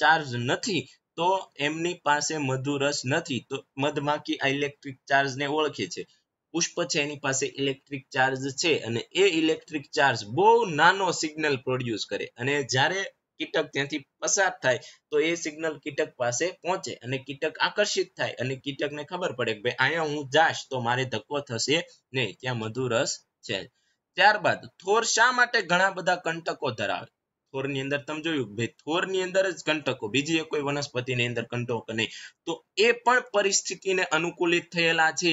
ચાર્જ નથી તો એમની પાસે મધુરસ નથી તો મધમાખી આ ઇલેક્ટ્રિક ચાર્જને ઓળખે છે પુષ્પ છે એની પાસે ઇલેક્ટ્રિક ચાર્જ છે અને એ ઇલેક્ટ્રિક ચાર્જ બહુ નાનો સિગ્નલ પ્રોડ્યુસ કરે અને જ્યારે કીટક ત્યાંથી પસાર થાય તો એ સિગ્નલ કીટક પાસે પહોંચે અને કીટક આકર્ષિત થાય અને કીટકને ખબર પડે કે ભાઈ અહીંયા હું જાશ તો મારે ધક્કો થશે નહીં ત્યાં મધુરસ છે ત્યારબાદ થોર શા માટે ઘણા બધા કંટકો ધરાવે થોરની અંદર તમે જોયું ભાઈ થોરની અંદર જ કંટકો બીજી કોઈ વનસ્પતિની અંદર કંટકો નહીં તો એ પણ પરિસ્થિતિને અનુકૂલિત થયેલા છે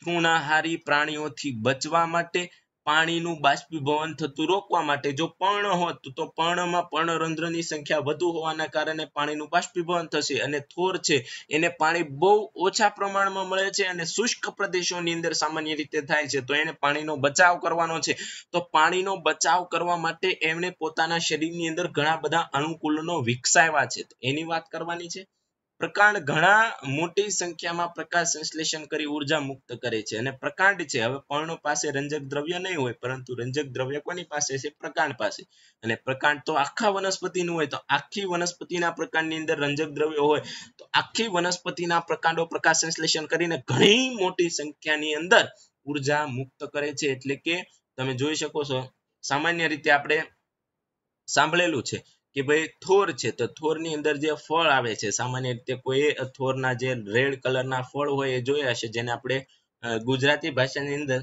તૃણાહારી પ્રાણીઓથી બચવા માટે પાણીનું બાષ્પીભવન થતું રોકવા માટે જો પર્ણ હોત તો પર્ણમાં પર્ણરંધ્રની સંખ્યા વધુ હોવાના કારણે પાણીનું બાષ્પીભવન થશે અને થોર છે એને પાણી બહુ ઓછા પ્રમાણમાં મળે છે અને શુષ્ક પ્રદેશોની અંદર સામાન્ય રીતે થાય છે તો એને પાણીનો બચાવ કરવાનો છે તો પાણીનો બચાવ કરવા માટે એમણે પોતાના શરીરની અંદર ઘણા બધા અનુકૂળનો વિકસાવ્યા છે એની વાત કરવાની છે પ્રકાંડ ઘણા મોટી સંખ્યામાં પ્રકાશ સંશ્લેષણ કરી ઉર્જા મુક્ત કરે છે અને પ્રકાંડ છે હવે પર્ણો પાસે રંજક દ્રવ્ય નહીં હોય પરંતુ રંજક દ્રવ્ય કોની પાસે છે પ્રકાંડ પાસે અને પ્રકાંડ તો આખા વનસ્પતિનું હોય તો આખી વનસ્પતિના પ્રકાંડની અંદર રંજક દ્રવ્ય હોય તો આખી વનસ્પતિના પ્રકાંડો પ્રકાશ સંશ્લેષણ કરીને ઘણી મોટી સંખ્યાની અંદર ઉર્જા મુક્ત કરે છે એટલે કે તમે જોઈ શકો છો સામાન્ય રીતે આપણે સાંભળેલું છે કે ભાઈ થોર છે તો થોરની અંદર જે ફળ આવે છે સામાન્ય રીતે કોઈ થોરના જે રેડ કલરના ફળ હોય એ જોયા હશે જેને આપણે ગુજરાતી ભાષાની અંદર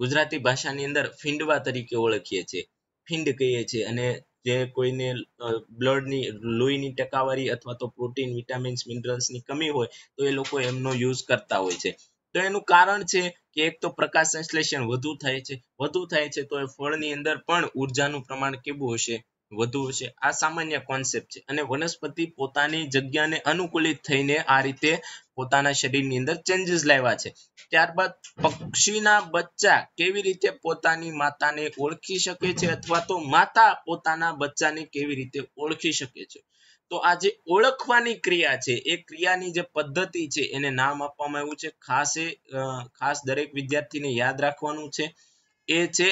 ગુજરાતી ભાષાની અંદર ફીંડવા તરીકે ઓળખીએ છીએ ફીંડ કહીએ છીએ અને જે કોઈને બ્લડની લોહીની ટકાવારી અથવા તો પ્રોટીન વિટામિન્સ મિનરલ્સની કમી હોય તો એ લોકો એમનો યુઝ કરતા હોય છે તો એનું કારણ છે કે એક તો પ્રકાશ સંશ્લેષણ વધુ થાય છે વધુ થાય છે તો એ ફળની અંદર પણ ઉર્જાનું પ્રમાણ કેવું હશે વધુ હશે આ સામાન્ય કોન્સેપ્ટ છે અને વનસ્પતિ પોતાની જગ્યાને અનુકૂલિત થઈને આ રીતે પોતાના શરીરની અંદર ચેન્જીસ લાવ્યા છે ત્યારબાદ પક્ષીના બચ્ચા કેવી રીતે પોતાની માતાને ઓળખી શકે છે અથવા તો માતા પોતાના બચ્ચાને કેવી રીતે ઓળખી શકે છે તો આ જે ઓળખવાની ક્રિયા છે એ ક્રિયાની જે પદ્ધતિ છે એને નામ આપવામાં આવ્યું છે ખાસ એ ખાસ દરેક વિદ્યાર્થીને યાદ રાખવાનું છે એ છે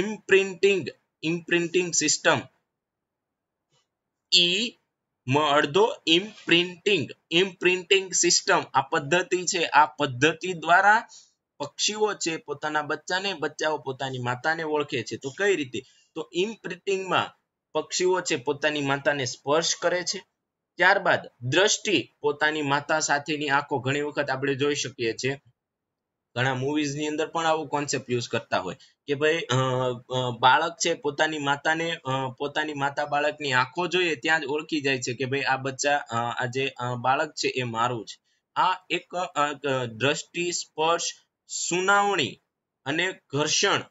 ઇમ્પ્રિન્ટિંગ ઇમ્પ્રિન્ટિંગ સિસ્ટમ ઈ અડધો ઇમ્પ્રિન્ટિંગ ઇમ્પ્રિન્ટિંગ સિસ્ટમ આ પદ્ધતિ છે આ પદ્ધતિ દ્વારા પક્ષીઓ છે પોતાના બચ્ચાને બચ્ચાઓ પોતાની માતાને ઓળખે છે તો કઈ રીતે તો ઇમ્પ્રિન્ટિંગમાં પક્ષીઓ છે પોતાની માતાને સ્પર્શ કરે છે ત્યારબાદ દ્રષ્ટિ પોતાની માતા સાથેની આંખો ઘણી વખત આપણે જોઈ શકીએ છીએ ઘણા movies અંદર પણ આવો concept use કરતા હોય કે ભાઈ બાળક છે પોતાની માતાને પોતાની માતા બાળકની આંખો જોઈએ ત્યાં જ ઓળખી જાય છે કે ભાઈ આ બચ્ચા આ જે બાળક છે એ મારું છે આ એક દ્રષ્ટિ સ્પર્શ સુનાવણી અને ઘર્ષણ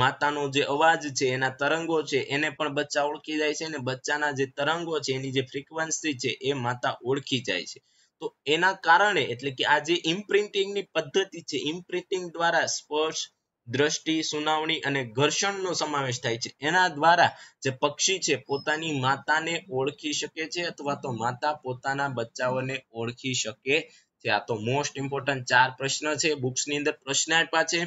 માતાનો જે અવાજ છે એના તરંગો છે એને પણ બચ્ચા ઓળખી જાય છે અને બચ્ચાના જે તરંગો છે એની જે frequency છે એ માતા ઓળખી જાય છે તો એના કારણે એટલે કે આ જે ઇમ્પ્રિન્ટિંગની પદ્ધતિ છે ઇમ્પ્રિન્ટિંગ દ્વારા સ્પર્શ દ્રષ્ટિ સુનાવણી અને ઘર્ષણનો સમાવેશ થાય છે એના દ્વારા જે પક્ષી છે પોતાની માતાને ઓળખી શકે છે અથવા તો માતા પોતાના બચ્ચાઓને ઓળખી શકે છે આ તો મોસ્ટ ઇમ્પોર્ટન્ટ ચાર પ્રશ્ન છે બુક્સ ની અંદર પ્રશ્ન આપ્યા છે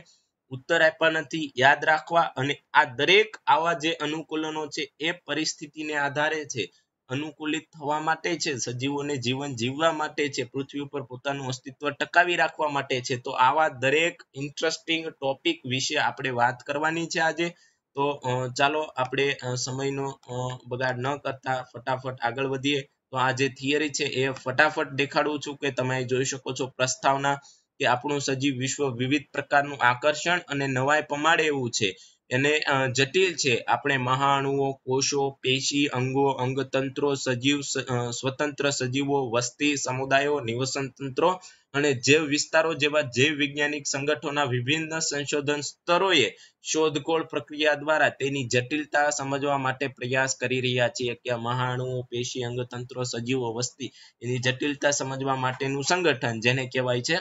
ઉત્તર આપ્યા નથી યાદ રાખવા અને આ દરેક આવા જે અનુકૂલનો છે એ પરિસ્થિતિને આધારે છે અનુકૂલિત થવા માટે છે સજીવોને જીવન જીવવા માટે છે પૃથ્વી ઉપર પોતાનું અસ્તિત્વ ટકાવી રાખવા માટે છે તો આવા દરેક ઇન્ટરેસ્ટિંગ ટોપિક વિશે આપણે વાત કરવાની છે આજે તો ચાલો આપણે સમયનો બગાડ ન કરતા ફટાફટ આગળ વધીએ તો આ જે થિયરી છે એ ફટાફટ દેખાડું છું કે તમે જોઈ શકો છો પ્રસ્તાવના કે આપણું સજીવ વિશ્વ વિવિધ પ્રકારનું આકર્ષણ અને નવાય પમાડે એવું છે એને જટિલ છે આપણે મહાણુઓ કોષો પેશી અંગો અંગતંત્રો સજીવ સ્વતંત્ર સજીવો વસ્તી સમુદાયો નિવસન તંત્રો અને જૈવ વિસ્તારો જેવા જૈવ વૈજ્ઞાનિક સંગઠનોના વિભિન્ન સંશોધન સ્તરોએ શોધખોળ પ્રક્રિયા દ્વારા તેની જટિલતા સમજવા માટે પ્રયાસ કરી રહ્યા છીએ કે મહાણુઓ પેશી અંગતંત્રો સજીવો વસ્તી એની જટિલતા સમજવા માટેનું સંગઠન જેને કહેવાય છે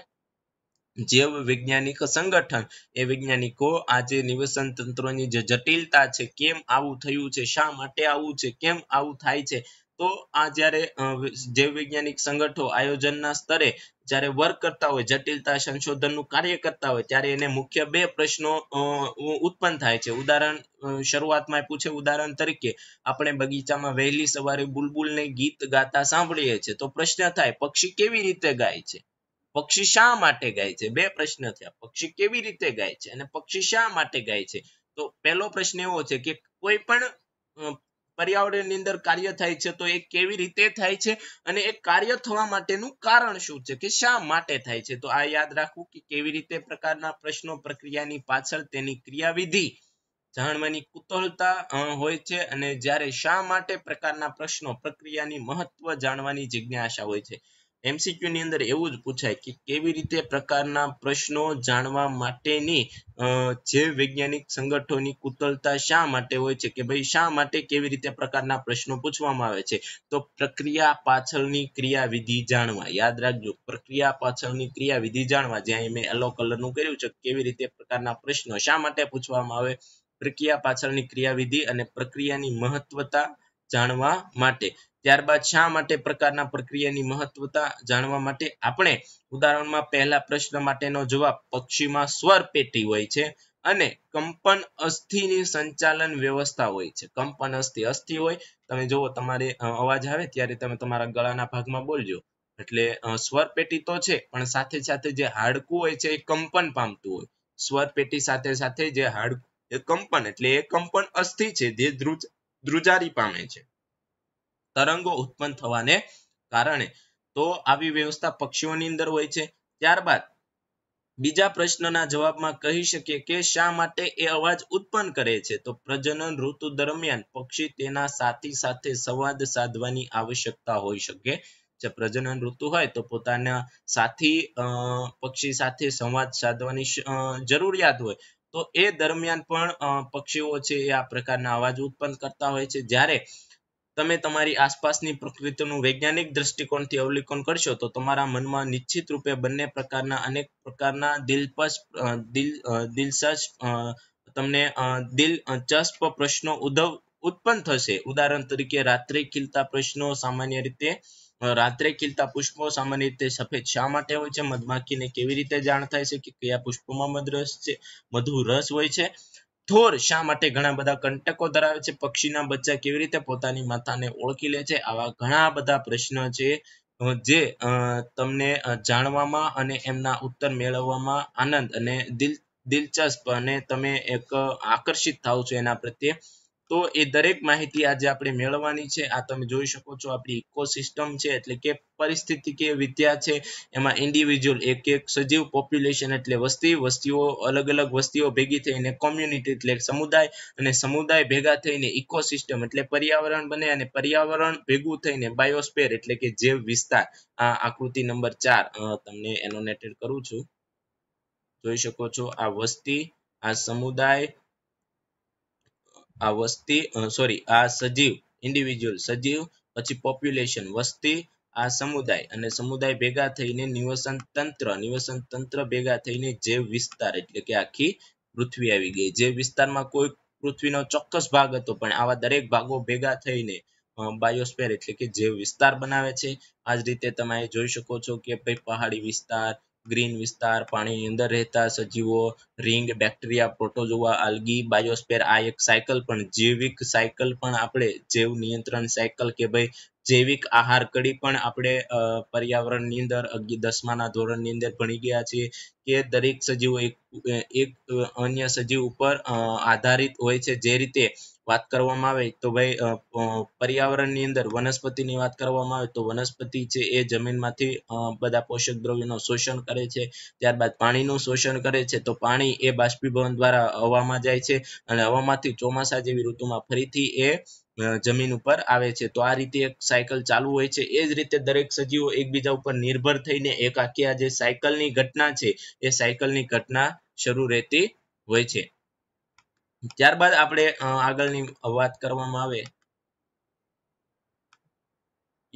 જેવ વૈજ્ઞાનિક સંગઠન એ વૈજ્ઞાનિકો આજે નિવસન તંત્રોની જે જટિલતા છે કેમ આવું થયું છે શા માટે આવું છે કેમ આવું થાય છે તો આ જ્યારે જૈવ વૈજ્ઞાનિક સંગઠો આયોજનના સ્તરે જ્યારે વર્ક કરતા હોય જટિલતા સંશોધનનું કાર્ય કરતા હોય ત્યારે એને મુખ્ય બે પ્રશ્નો ઉત્પન્ન થાય છે ઉદાહરણ શરૂઆતમાં પૂછે ઉદાહરણ તરીકે આપણે બગીચામાં વહેલી સવારે બુલબુલને ગીત ગાતા સાંભળીએ છીએ તો પ્રશ્ન થાય પક્ષી કેવી રીતે ગાય છે પક્ષી શા માટે ગાય છે બે પ્રશ્ન થયા પક્ષી કેવી રીતે ગાય છે અને પક્ષી શા માટે ગાય છે તો પહેલો પ્રશ્ન એવો છે કે કોઈ પણ પર્યાવરણની અંદર કાર્ય થાય છે તો એ કેવી રીતે થાય છે અને એ કાર્ય થવા માટેનું કારણ શું છે કે શા માટે થાય છે તો આ યાદ રાખવું કે કેવી રીતે પ્રકારના પ્રશ્નો પ્રક્રિયાની પાછળ તેની ક્રિયાવિધિ જાણવાની કુતૂહલતા હોય છે અને જ્યારે શા માટે પ્રકારના પ્રશ્નો પ્રક્રિયાની મહત્વ જાણવાની જિજ્ઞાસા હોય છે MCQ ની અંદર એવું જ પૂછાય કે કેવી રીતે પ્રકારના પ્રશ્નો જાણવા માટેની જે વૈજ્ઞાનિક સંગઠનોની કુશળતા શા માટે હોય છે કે ભાઈ શા માટે કેવી રીતે પ્રકારના પ્રશ્નો પૂછવામાં આવે છે તો પ્રક્રિયા પાછળની ક્રિયાવિધિ જાણવા યાદ રાખજો પ્રક્રિયા પાછળની ક્રિયાવિધિ જાણવા જ્યાં મેં યલો કલરનું કર્યું છે કેવી રીતે પ્રકારના પ્રશ્નો શા માટે પૂછવામાં આવે પ્રક્રિયા પાછળની ક્રિયાવિધિ અને પ્રક્રિયાની મહત્વતા જાણવા માટે ત્યારબાદ શા માટે પ્રકારના પ્રક્રિયાની મહત્વતા જાણવા માટે આપણે ઉદાહરણમાં પહેલા પ્રશ્ન માટેનો જવાબ પક્ષીમાં સ્વર પેટી હોય છે અને કંપન અસ્થિની સંચાલન વ્યવસ્થા હોય છે કંપન અસ્થિ અસ્થિ હોય તમે જુઓ તમારે અવાજ આવે ત્યારે તમે તમારા ગળાના ભાગમાં બોલજો એટલે સ્વર પેટી તો છે પણ સાથે સાથે જે હાડકું હોય છે એ કંપન પામતું હોય સ્વર પેટી સાથે સાથે જે હાડકું એ કંપન એટલે એ કંપન અસ્થિ છે જે ધ્રુજારી પામે છે તરંગો ઉત્પન્ન થવાને કારણે તો આવી વ્યવસ્થા પક્ષીઓની અંદર હોય છે ત્યારબાદ બીજા પ્રશ્નના જવાબમાં કહી શકીએ કે શા માટે એ અવાજ ઉત્પન્ન કરે છે તો પ્રજનન ઋતુ દરમિયાન પક્ષી તેના સાથી સાથે સંવાદ સાધવાની આવશ્યકતા હોઈ શકે જે પ્રજનન ઋતુ હોય તો પોતાના સાથી પક્ષી સાથે સંવાદ સાધવાની જરૂરિયાત હોય તો એ દરમિયાન પણ પક્ષીઓ છે એ આ પ્રકારના અવાજ ઉત્પન્ન કરતા હોય છે જ્યારે તમે તમારી આસપાસની પ્રકૃતિનું વૈજ્ઞાનિક દ્રષ્ટિકોણથી અવલોકન કરશો તો તમારા મનમાં નિશ્ચિત રૂપે બંને પ્રકારના અનેક પ્રકારના દિલપસ દિલ દિલચસ્પ તમને દિલચસ્પ પ્રશ્નો ઉદ્ભવ ઉત્પન્ન થશે ઉદાહરણ તરીકે રાત્રે ખીલતા પ્રશ્નો સામાન્ય રીતે રાત્રે ખીલતા પુષ્પો સામાન્ય રીતે સફેદ શા માટે હોય છે મધમાખીને કેવી રીતે જાણ થાય છે કે કયા પુષ્પોમાં મધ રસ છે મધુ રસ હોય છે ઢોર શા માટે ઘણા બધા કંટકો ધરાવે છે પક્ષીના બચ્ચા કેવી રીતે પોતાની માતાને ઓળખી લે છે આવા ઘણા બધા પ્રશ્નો છે જે તમને જાણવામાં અને એમના ઉત્તર મેળવવામાં આનંદ અને દિલ દિલચસ્પ અને તમે એક આકર્ષિત થાવ છો એના પ્રત્યે તો એ દરેક માહિતી આજે આપણે મેળવવાની છે આ તમે જોઈ શકો છો આપણી ઇકોસિસ્ટમ છે એટલે કે પરિસ્થિતિકીય વિદ્યા છે એમાં ઇન્ડિવિજ્યુઅલ એક એક સજીવ પોપ્યુલેશન એટલે વસ્તી વસ્તીઓ અલગ અલગ વસ્તીઓ ભેગી થઈને કોમ્યુનિટી એટલે સમુદાય અને સમુદાય ભેગા થઈને ઇકોસિસ્ટમ એટલે પર્યાવરણ બને અને પર્યાવરણ ભેગું થઈને બાયોસ્ફેર એટલે કે જે વિસ્તાર આ આકૃતિ નંબર ચાર તમને એનોનેટેડ કરું છું જોઈ શકો છો આ વસ્તી આ સમુદાય આ વસ્તી સોરી આ સજીવ ઇન્ડિવિજ્યુઅલ સજીવ પછી પોપ્યુલેશન વસ્તી આ સમુદાય અને સમુદાય ભેગા થઈને નિવસન તંત્ર નિવસન તંત્ર ભેગા થઈને જે વિસ્તાર એટલે કે આખી પૃથ્વી આવી ગઈ જે વિસ્તારમાં કોઈ પૃથ્વીનો ચોક્કસ ભાગ હતો પણ આવા દરેક ભાગો ભેગા થઈને બાયોસ્ફેર એટલે કે જે વિસ્તાર બનાવે છે આ જ રીતે તમે જોઈ શકો છો કે ભાઈ પહાડી વિસ્તાર ગ્રીન વિસ્તાર પાણીની અંદર રહેતા સજીવો રીંગ બેક્ટેરિયા પ્રોટોઝોઆ આલ્ગી બાયોસ્પેર આ એક સાયકલ પણ જૈવિક સાયકલ પણ આપણે જૈવ નિયંત્રણ સાયકલ કે ભાઈ જૈવિક આહાર કડી પણ આપણે પર્યાવરણની અંદર દસમાના ધોરણની અંદર ભણી ગયા છીએ કે દરેક સજીવો એક એક અન્ય સજીવ ઉપર આધારિત હોય છે જે રીતે વાત કરવામાં આવે તો ભાઈ પર્યાવરણની અંદર વનસ્પતિની વાત કરવામાં આવે તો વનસ્પતિ છે એ જમીનમાંથી બધા પોષક દ્રવ્યોનું શોષણ કરે છે ત્યારબાદ પાણીનું શોષણ કરે છે તો પાણી એ બાષ્પીભવન દ્વારા હવામાં જાય છે અને હવામાંથી ચોમાસા જેવી ઋતુમાં ફરીથી એ જમીન ઉપર આવે છે તો આ રીતે એક સાયકલ ચાલુ હોય છે એ જ રીતે દરેક સજીવો એકબીજા ઉપર નિર્ભર થઈને એક આખી આ જે સાયકલની ઘટના છે એ સાયકલની ઘટના શરૂ રહેતી હોય છે ત્યારબાદ આપણે આગળની વાત કરવામાં આવે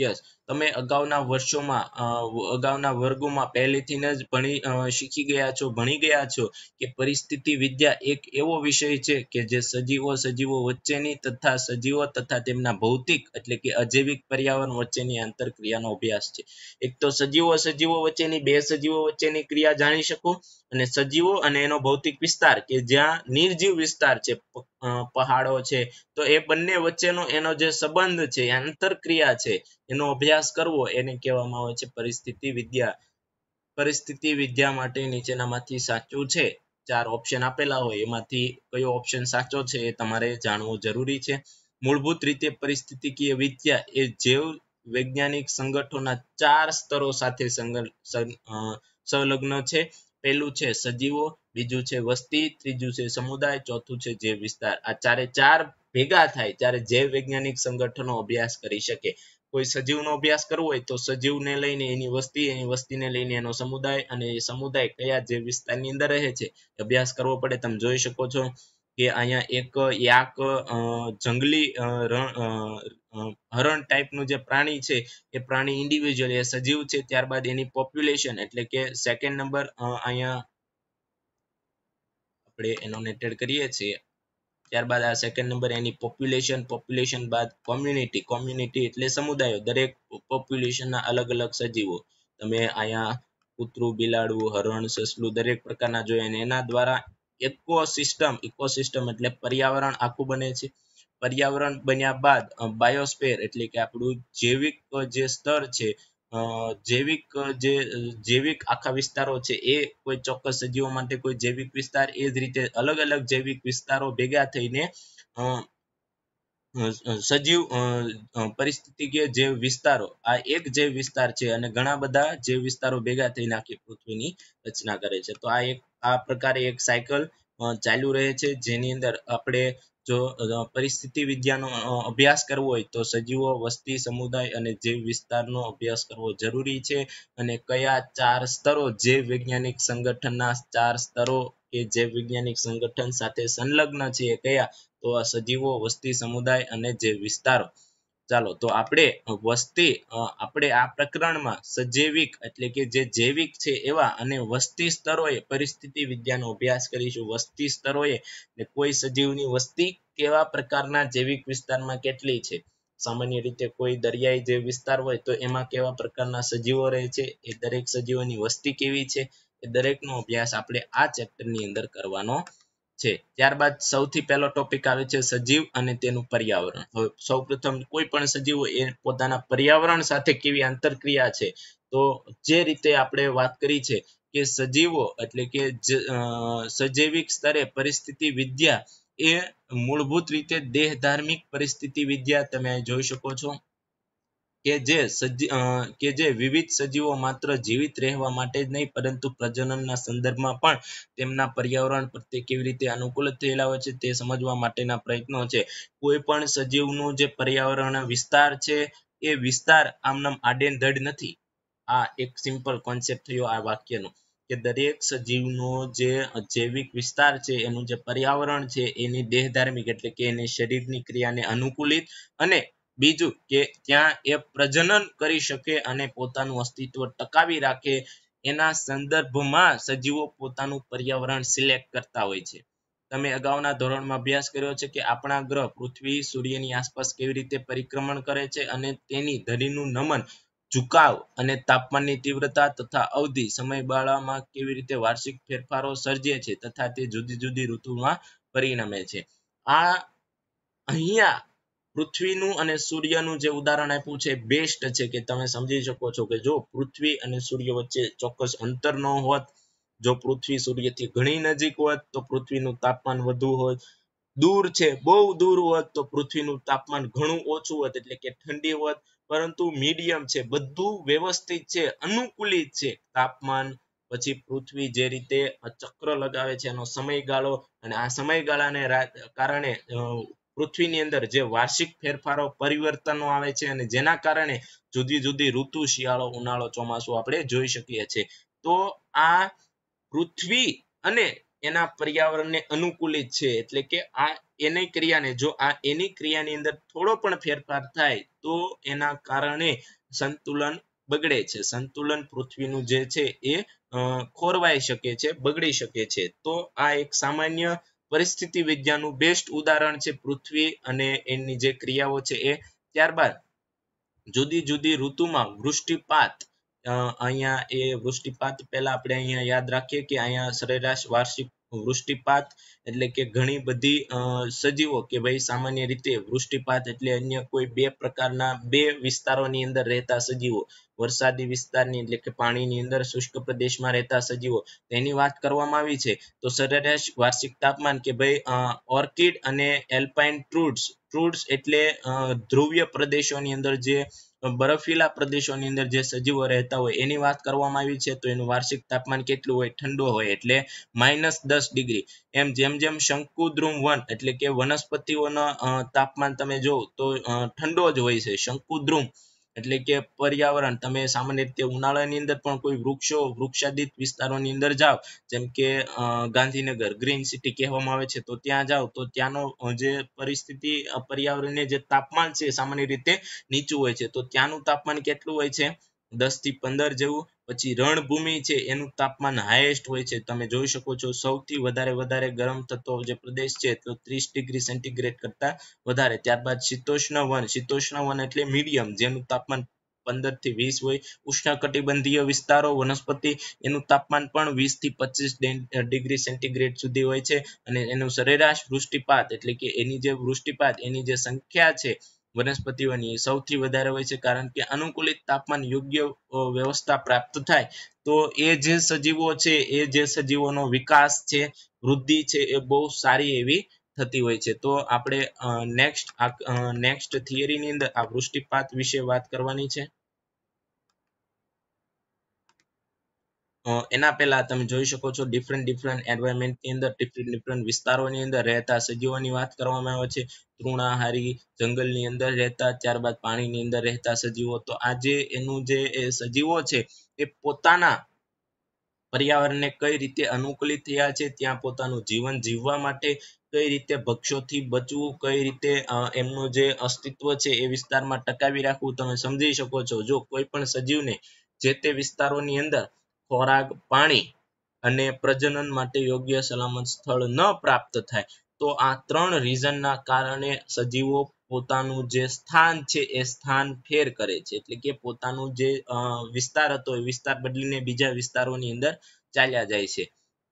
યસ તમે અગાઉના વર્ષોમાં અગાઉના વર્ગોમાં પહેલેથી જ ભણી શીખી ગયા છો ભણી ગયા છો કે પરિસ્થિતિ વિદ્યા એક એવો વિષય છે કે જે સજીવો સજીવો વચ્ચેની તથા સજીવો તથા તેમના ભૌતિક એટલે કે અજૈવિક પર્યાવરણ વચ્ચેની આંતરક્રિયાનો અભ્યાસ છે એક તો સજીવો સજીવો વચ્ચેની બે સજીવો વચ્ચેની ક્રિયા જાણી શકો અને સજીવો અને એનો ભૌતિક વિસ્તાર કે જ્યાં નિર્જીવ વિસ્તાર છે પહાડો છે તો એ બંને વચ્ચેનો એનો જે સંબંધ છે આંતરક્રિયા છે એનો અભ્યાસ અભ્યાસ કરવો એને કહેવામાં આવે છે પરિસ્થિતિ વિદ્યા પરિસ્થિતિ વિદ્યા માટે નીચેનામાંથી સાચું છે ચાર ઓપ્શન આપેલા હોય એમાંથી કયો ઓપ્શન સાચો છે એ તમારે જાણવું જરૂરી છે મૂળભૂત રીતે પરિસ્થિતિકીય વિદ્યા એ જૈવ વૈજ્ઞાનિક સંગઠનોના ચાર સ્તરો સાથે સંલગ્ન છે પહેલું છે સજીવો બીજું છે વસ્તી ત્રીજું છે સમુદાય ચોથું છે જે વિસ્તાર આ ચારે ચાર ભેગા થાય ત્યારે જે વૈજ્ઞાનિક સંગઠનો અભ્યાસ કરી શકે કોઈ સજીવનો અભ્યાસ કરવો હોય તો સજીવને લઈને એની વસ્તી એની વસ્તીને લઈને એનો સમુદાય અને એ સમુદાય કયા જે વિસ્તારની અંદર રહે છે અભ્યાસ કરવો પડે તમે જોઈ શકો છો કે અહીંયા એક યાક જંગલી હરણ ટાઈપનું જે પ્રાણી છે એ પ્રાણી ઇન્ડિવિજ્યુઅલ એ સજીવ છે ત્યારબાદ એની પોપ્યુલેશન એટલે કે સેકન્ડ નંબર અહીંયા આપણે એનો નેટેડ કરીએ છીએ ત્યારબાદ આ સેકન્ડ નંબર એની પોપ્યુલેશન પોપ્યુલેશન બાદ કોમ્યુનિટી કોમ્યુનિટી એટલે સમુદાયો દરેક પોપ્યુલેશનના અલગ અલગ સજીવો તમે અહીંયા કૂતરું બિલાડું હરણ સસલું દરેક પ્રકારના જોઈએ અને એના દ્વારા ઇકોસિસ્ટમ ઇકોસિસ્ટમ એટલે પર્યાવરણ આખું બને છે પર્યાવરણ બન્યા બાદ બાયોસ્ફેર એટલે કે આપણું જૈવિક જે સ્તર છે જૈવિક જે જૈવિક આખા વિસ્તારો છે એ કોઈ ચોક્કસ સજીવો માટે કોઈ જૈવિક વિસ્તાર એ જ રીતે અલગ અલગ જૈવિક વિસ્તારો ભેગા થઈને સજીવ પરિસ્થિતિકીય જૈવ વિસ્તારો આ એક જૈવ વિસ્તાર છે અને ઘણા બધા જૈવ વિસ્તારો ભેગા થઈને આખી પૃથ્વીની રચના કરે છે તો આ એક આ પ્રકારે એક સાયકલ ચાલુ રહે છે જેની અંદર આપણે જો પરિસ્થિતિ વિદ્યાનો અભ્યાસ કરવો હોય તો સજીવો વસ્તી સમુદાય અને જૈવ વિસ્તારનો અભ્યાસ કરવો જરૂરી છે અને કયા ચાર સ્તરો જૈવ વૈજ્ઞાનિક સંગઠનના ચાર સ્તરો કે જૈવ વૈજ્ઞાનિક સંગઠન સાથે સંલગ્ન છે કયા તો આ સજીવો વસ્તી સમુદાય અને જૈવ વિસ્તારો ચાલો તો આપણે વસ્તી આપણે આ પ્રકરણમાં સજીવિક એટલે કે જે જૈવિક છે એવા અને વસ્તી સ્તરોએ પરિસ્થિતિ વિદ્યાનો અભ્યાસ કરીશું વસ્તી સ્તરોએ કોઈ સજીવની વસ્તી કેવા પ્રકારના જૈવિક વિસ્તારમાં કેટલી છે સામાન્ય રીતે કોઈ દરિયાઈ જે વિસ્તાર હોય તો એમાં કેવા પ્રકારના સજીવો રહે છે એ દરેક સજીવોની વસ્તી કેવી છે એ દરેકનો અભ્યાસ આપણે આ ચેપ્ટરની અંદર કરવાનો છે ત્યારબાદ સૌથી પહેલો ટોપિક આવે છે સજીવ અને તેનું પર્યાવરણ હવે સૌપ્રથમ કોઈ પણ સજીવ એ પોતાના પર્યાવરણ સાથે કેવી આંતરક્રિયા છે તો જે રીતે આપણે વાત કરી છે કે સજીવો એટલે કે સજીવિક સ્તરે પરિસ્થિતિ વિદ્યા એ મૂળભૂત રીતે દેહ ધાર્મિક પરિસ્થિતિ વિદ્યા તમે જોઈ શકો છો કે જે કે જે વિવિધ સજીવો માત્ર જીવિત રહેવા માટે જ નહીં પરંતુ પ્રજનનના સંદર્ભમાં પણ તેમના પર્યાવરણ પ્રત્યે કેવી રીતે અનુકૂળ થયેલા હોય છે તે સમજવા માટેના પ્રયત્નો છે કોઈ પણ સજીવનું જે પર્યાવરણ વિસ્તાર છે એ વિસ્તાર આમનામ આડેધડ નથી આ એક સિમ્પલ કોન્સેપ્ટ થયો આ વાક્યનો કે દરેક સજીવનો જે જૈવિક વિસ્તાર છે એનું જે પર્યાવરણ છે એની દેહધાર્મિક એટલે કે એની શરીરની ક્રિયાને અનુકૂલિત અને બીજું કે ત્યાં એ પ્રજનન કરી શકે અને પોતાનું અસ્તિત્વ ટકાવી રાખે એના સંદર્ભમાં સજીવો પોતાનું પર્યાવરણ સિલેક્ટ કરતા હોય છે તમે અગાઉના ધોરણમાં અભ્યાસ કર્યો છે કે આપણા ગ્રહ પૃથ્વી સૂર્યની આસપાસ કેવી રીતે પરિક્રમણ કરે છે અને તેની ધરીનું નમન ઝુકાવ અને તાપમાનની તીવ્રતા તથા અવધિ સમયગાળામાં કેવી રીતે વાર્ષિક ફેરફારો સર્જે છે તથા તે જુદી જુદી ઋતુમાં પરિણમે છે આ અહીંયા પૃથ્વીનું અને સૂર્યનું જે ઉદાહરણ આપ્યું છે બેસ્ટ છે કે તમે સમજી શકો છો કે જો પૃથ્વી અને સૂર્ય વચ્ચે ચોક્કસ અંતર ન હોત જો પૃથ્વી સૂર્યથી ઘણી નજીક હોત તો પૃથ્વીનું તાપમાન વધુ હોત દૂર છે બહુ દૂર હોત તો પૃથ્વીનું તાપમાન ઘણું ઓછું હોત એટલે કે ઠંડી હોત પરંતુ મીડિયમ છે બધું વ્યવસ્થિત છે અનુકૂલિત છે તાપમાન પછી પૃથ્વી જે રીતે ચક્ર લગાવે છે એનો સમયગાળો અને આ સમયગાળાને કારણે પૃથ્વીની અંદર જે વાર્ષિક ફેરફારો પરિવર્તનો આવે છે અને જેના કારણે જુદી જુદી ઋતુ શિયાળો ઉનાળો ચોમાસું આપણે જોઈ શકીએ છીએ તો આ પૃથ્વી અને એના પર્યાવરણને અનુકૂલિત છે એટલે કે આ એની ક્રિયાને જો આ એની ક્રિયાની અંદર થોડો પણ ફેરફાર થાય તો એના કારણે સંતુલન બગડે છે સંતુલન પૃથ્વીનું જે છે એ ખોરવાઈ શકે છે બગડી શકે છે તો આ એક સામાન્ય પરિસ્થિતિ વિદ્યાનું બેસ્ટ ઉદાહરણ છે પૃથ્વી અને એની જે ક્રિયાઓ છે એ ત્યારબાદ જુદી જુદી ઋતુમાં વૃષ્ટિપાત અહીંયા એ વૃષ્ટિપાત પહેલા આપણે અહીંયા યાદ રાખીએ કે અહીંયા સરેરાશ વાર્ષિક વૃષ્ટિપાત એટલે કે ઘણી બધી સજીવો કે ભાઈ સામાન્ય રીતે વૃષ્ટિપાત એટલે અન્ય કોઈ બે પ્રકારના બે વિસ્તારોની અંદર રહેતા સજીવો વરસાદી વિસ્તારની એટલે કે પાણીની અંદર શુષ્ક પ્રદેશમાં રહેતા સજીવો તેની વાત કરવામાં આવી છે તો સરેરાશ વાર્ષિક તાપમાન કે ભાઈ ઓર્કિડ અને એલ્પાઇન ટ્રુડ્સ ટ્રુડ્સ એટલે ધ્રુવીય પ્રદેશોની અંદર જે બરફીલા પ્રદેશોની અંદર જે સજીવો રહેતા હોય એની વાત કરવામાં આવી છે તો એનું વાર્ષિક તાપમાન કેટલું હોય ઠંડો હોય એટલે માઇનસ દસ ડિગ્રી એમ જેમ જેમ શંકુદ્રુમ વન એટલે કે વનસ્પતિઓના તાપમાન તમે જુઓ તો ઠંડો જ હોય છે શંકુદ્રુમ એટલે કે પર્યાવરણ તમે સામાન્ય રીતે ઉનાળાની અંદર પણ કોઈ વૃક્ષો વૃક્ષાદિત વિસ્તારોની અંદર જાઓ જેમ કે ગાંધીનગર ગ્રીન સિટી કહેવામાં આવે છે તો ત્યાં જાઓ તો ત્યાંનો જે પરિસ્થિતિ પર્યાવરણીય જે તાપમાન છે સામાન્ય રીતે નીચું હોય છે તો ત્યાંનું તાપમાન કેટલું હોય છે દસ થી પંદર જેવું પછી રણભૂમિ છે એનું તાપમાન highest હોય છે તમે જોઈ શકો છો સૌથી વધારે વધારે ગરમ થતો જે પ્રદેશ છે તો ત્રીસ degree centigrade કરતા વધારે ત્યારબાદ શીતોષ્ણ વન શીતોષ્ણ વન એટલે મીડિયમ જેનું તાપમાન પંદર થી વીસ હોય ઉષ્ણ કટિબંધીય વિસ્તારો વનસ્પતિ એનું તાપમાન પણ વીસ થી પચીસ ડિગ્રી સેન્ટીગ્રેડ સુધી હોય છે અને એનું સરેરાશ વૃષ્ટિપાત એટલે કે એની જે વૃષ્ટિપાત એની જે સંખ્યા છે વનસ્પતિઓની સૌથી વધારે હોય છે કારણ કે અનુકૂલિત તાપમાન યોગ્ય વ્યવસ્થા પ્રાપ્ત થાય તો એ જે સજીવો છે એ જે સજીવોનો વિકાસ છે વૃદ્ધિ છે એ બહુ સારી એવી થતી હોય છે તો આપણે નેક્સ્ટ નેક્સ્ટ થિયરીની અંદર આ વૃષ્ટિપાત વિશે વાત કરવાની છે એના પહેલા તમે જોઈ શકો છો ડિફરન્ટ ડિફરન્ટ એન્વાયરમેન્ટની અંદર ડિફરન્ટ ડિફરન્ટ વિસ્તારોની અંદર રહેતા સજીવોની વાત કરવામાં આવે છે તૃણાહારી જંગલની અંદર રહેતા ત્યારબાદ પાણીની અંદર રહેતા સજીવો તો આ એનું જે સજીવો છે એ પોતાના પર્યાવરણને કઈ રીતે અનુકૂલિત થયા છે ત્યાં પોતાનું જીવન જીવવા માટે કઈ રીતે ભક્ષોથી બચવું કઈ રીતે એમનું જે અસ્તિત્વ છે એ વિસ્તારમાં ટકાવી રાખવું તમે સમજી શકો છો જો કોઈ પણ સજીવને જે તે વિસ્તારોની અંદર ખોરાક પાણી અને પ્રજનન માટે યોગ્ય સલામત સ્થળ ન પ્રાપ્ત થાય તો આ ત્રણ reason કારણે સજીવો પોતાનું જે સ્થાન છે એ સ્થાન ફેર કરે છે એટલે કે પોતાનું જે વિસ્તાર હતો એ વિસ્તાર બદલીને બીજા વિસ્તારોની અંદર ચાલ્યા જાય છે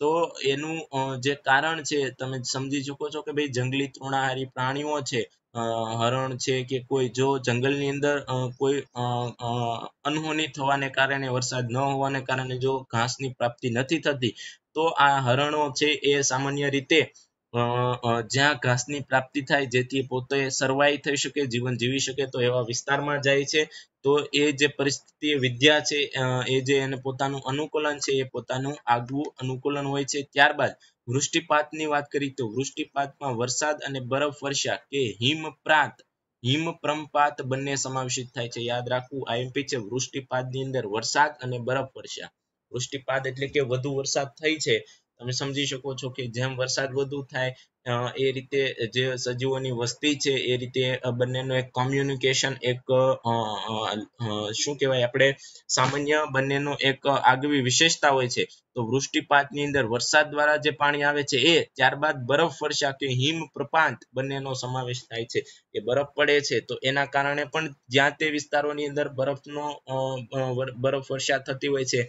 તો એનું જે કારણ છે તમે સમજી ચૂકો છો કે ભાઈ જંગલી તૃણાહારી પ્રાણીઓ છે હરણ છે કે કોઈ જો જંગલની અંદર કોઈ અનહોની થવાને કારણે વરસાદ ન હોવાને કારણે જો ઘાસની પ્રાપ્તિ નથી થતી તો આ હરણો છે એ સામાન્ય રીતે જ્યાં ઘાસની પ્રાપ્તિ થાય જેથી પોતે સર્વાઈ થઈ શકે જીવન જીવી શકે તો એવા વિસ્તારમાં જાય છે તો એ જે પરિસ્થિતિ વિદ્યા છે એ જે એને પોતાનું અનુકૂલન છે એ પોતાનું આગવું અનુકૂલન હોય છે ત્યારબાદ વૃષ્ટિપાતની વાત કરી તો વૃષ્ટિપાતમાં વરસાદ અને બરફ વર્ષા કે હિમપ્રાંત હિમપ્રમપાત બંને સમાવિષ્ટ થાય છે યાદ રાખવું આઈએમપી છે વૃષ્ટિપાતની અંદર વરસાદ અને બરફ વર્ષા વૃષ્ટિપાત એટલે કે વધુ વરસાદ થઈ છે તમે સમજી શકો છો કે જેમ વરસાદ વધુ થાય એ રીતે જે સજીવોની વસ્તી છે એ રીતે બંનેનું એક કોમ્યુનિકેશન એક શું કહેવાય આપણે સામાન્ય બંનેનો એક આગવી વિશેષતા હોય છે તો વૃષ્ટિપાતની અંદર વરસાદ દ્વારા જે પાણી આવે છે એ ત્યારબાદ બરફ વર્ષા કે હિમ પ્રપાંત બંનેનો સમાવેશ થાય છે કે બરફ પડે છે તો એના કારણે પણ જ્યાં તે વિસ્તારોની અંદર બરફનો બરફ વર્ષા થતી હોય છે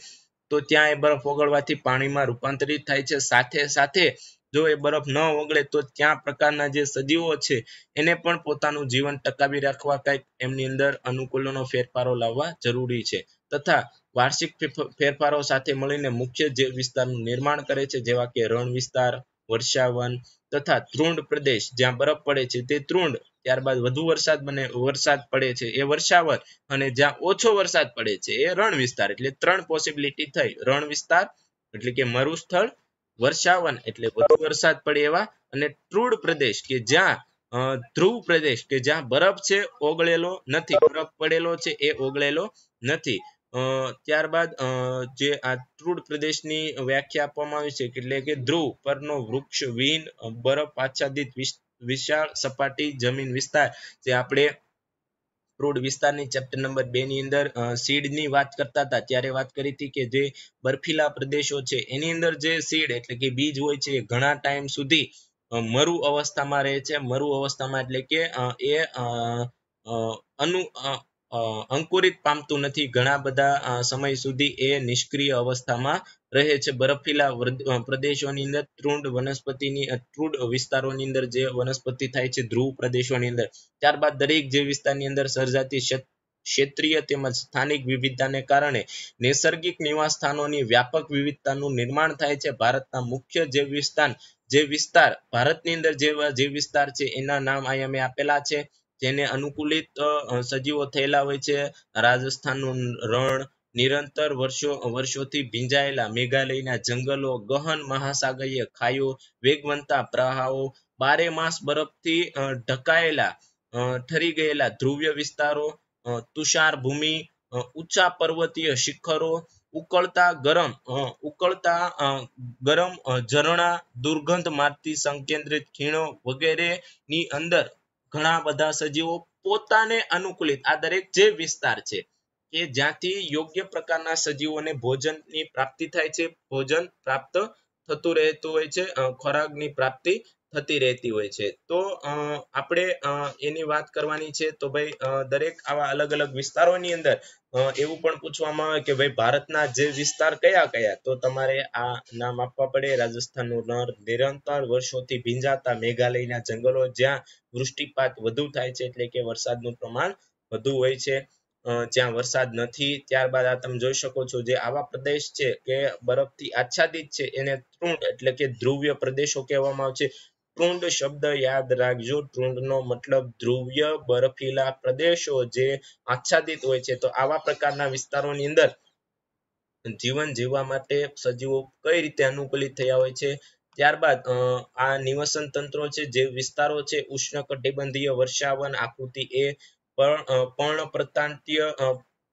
તો ત્યાં એ બરફ ઓગળવાથી પાણીમાં રૂપાંતરિત થાય છે સાથે સાથે જો એ બરફ ન ઓગળે તો ત્યાં પ્રકારના જે સજીવો છે એને પણ પોતાનું જીવન ટકાવી રાખવા કંઈક એમની અંદર અનુકૂલનો ફેરફારો લાવવા જરૂરી છે તથા વાર્ષિક ફેરફારો સાથે મળીને મુખ્ય જે વિસ્તારનું નિર્માણ કરે છે જેવા કે રણ વિસ્તાર વર્ષાવન તથા ધ્રુંડ પ્રદેશ જ્યાં બરફ પડે છે તે ધ્રુંડ ત્યારબાદ વધુ વરસાદ બને વરસાદ પડે છે એ વર્ષાવર અને જ્યાં ઓછો વરસાદ પડે છે એ રણ વિસ્તાર એટલે ત્રણ પોસિબિલિટી થઈ રણ વિસ્તાર એટલે કે મરુસ્થળ વર્ષાવન એટલે વધુ વરસાદ પડે એવા અને ધ્રુડ પ્રદેશ કે જ્યાં ધ્રુવ પ્રદેશ કે જ્યાં બરફ છે ઓગળેલો નથી બરફ પડેલો છે એ ઓગળેલો નથી ત્યારબાદ જે આ ધ્રુડ પ્રદેશની વ્યાખ્યા આપવામાં આવી છે એટલે કે ધ્રુવ પરનો વૃક્ષ વિહીન બરફ આચ્છાદિત વિશાળ સપાટી જમીન વિસ્તાર જે આપણે પ્રોઢ વિસ્તારની ચેપ્ટર નંબર બે ની અંદર સીડની વાત કરતા હતા ત્યારે વાત કરી હતી કે જે બરફીલા પ્રદેશો છે એની અંદર જે સીડ એટલે કે બીજ હોય છે ઘણા ટાઈમ સુધી મરુ અવસ્થામાં રહે છે મરુ અવસ્થામાં એટલે કે એ અનુ અંકુરિત પામતું નથી ઘણા બધા સમય સુધી એ નિષ્ક્રિય અવસ્થામાં રહે છે બરફીલા પ્રદેશોની અંદર તૃણ વનસ્પતિની તૃણ વિસ્તારોની અંદર જે વનસ્પતિ થાય છે ધ્રુવ પ્રદેશોની અંદર ત્યારબાદ દરેક જે વિસ્તારની અંદર સર્જાતી ક્ષેત્રીય તેમજ સ્થાનિક વિવિધતાને કારણે નૈસર્ગિક નિવાસ સ્થાનોની વ્યાપક વિવિધતાનું નિર્માણ થાય છે ભારતના મુખ્ય જે વિસ્તાર જે વિસ્તાર ભારતની અંદર જેવા જે વિસ્તાર છે એના નામ આયામે આપેલા છે જેને અનુકૂલિત સજીવો થયેલા હોય છે રાજસ્થાનનું રણ નિરંતર વર્ષો વર્ષોથી ભીંજાયેલા મેઘાલયના જંગલો ગહન મહાસાગરીય ખાઈઓ વેગવંતા પ્રવાહો બારે માસ બરફથી ઢકાયેલા ઠરી ગયેલા ધ્રુવ્ય વિસ્તારો તુષાર ભૂમિ ઊંચા પર્વતીય શિખરો ઉકળતા ગરમ ઉકળતા ગરમ ઝરણા દુર્ગંધ મારતી સંકેન્દ્રિત ખીણો વગેરે ની અંદર ઘણા બધા સજીવો પોતાને અનુકૂલિત આ દરેક જે વિસ્તાર છે કે જ્યાંથી યોગ્ય પ્રકારના સજીવોને ભોજનની પ્રાપ્તિ થાય છે ભોજન પ્રાપ્ત થતું રહેતું હોય છે ખોરાકની પ્રાપ્તિ થતી રહેતી હોય છે તો આપણે એની વાત કરવાની છે તો ભાઈ દરેક આવા અલગ અલગ વિસ્તારોની અંદર એવું પણ પૂછવામાં આવે કે ભાઈ ભારતના જે વિસ્તાર કયા કયા તો તમારે આ નામ આપવા પડે રાજસ્થાનનું નર નિરંતર વર્ષોથી ભીંજાતા મેઘાલયના જંગલો જ્યાં વૃષ્ટિપાત વધુ થાય છે એટલે કે વરસાદનું પ્રમાણ વધુ હોય છે જ્યાં વરસાદ નથી ત્યારબાદ આ તમે જોઈ શકો છો જે આવા પ્રદેશ છે કે બરફથી આચ્છાદિત છે એને તૃણ એટલે કે ધ્રુવીય પ્રદેશો કહેવામાં આવે છે ટ્રુંડ શબ્દ યાદ રાખજો ટ્રુંડ મતલબ ધ્રુવીય બરફીલા પ્રદેશો જે આચ્છાદિત હોય છે તો આવા પ્રકારના વિસ્તારોની અંદર જીવન જીવવા માટે સજીવો કઈ રીતે અનુકૂલિત થયા હોય છે ત્યારબાદ આ નિવસન તંત્રો છે જે વિસ્તારો છે ઉષ્ણ કટિબંધીય વર્ષાવન આકૃતિ એ પર્ણ પર્ણપ્રતાંત્ય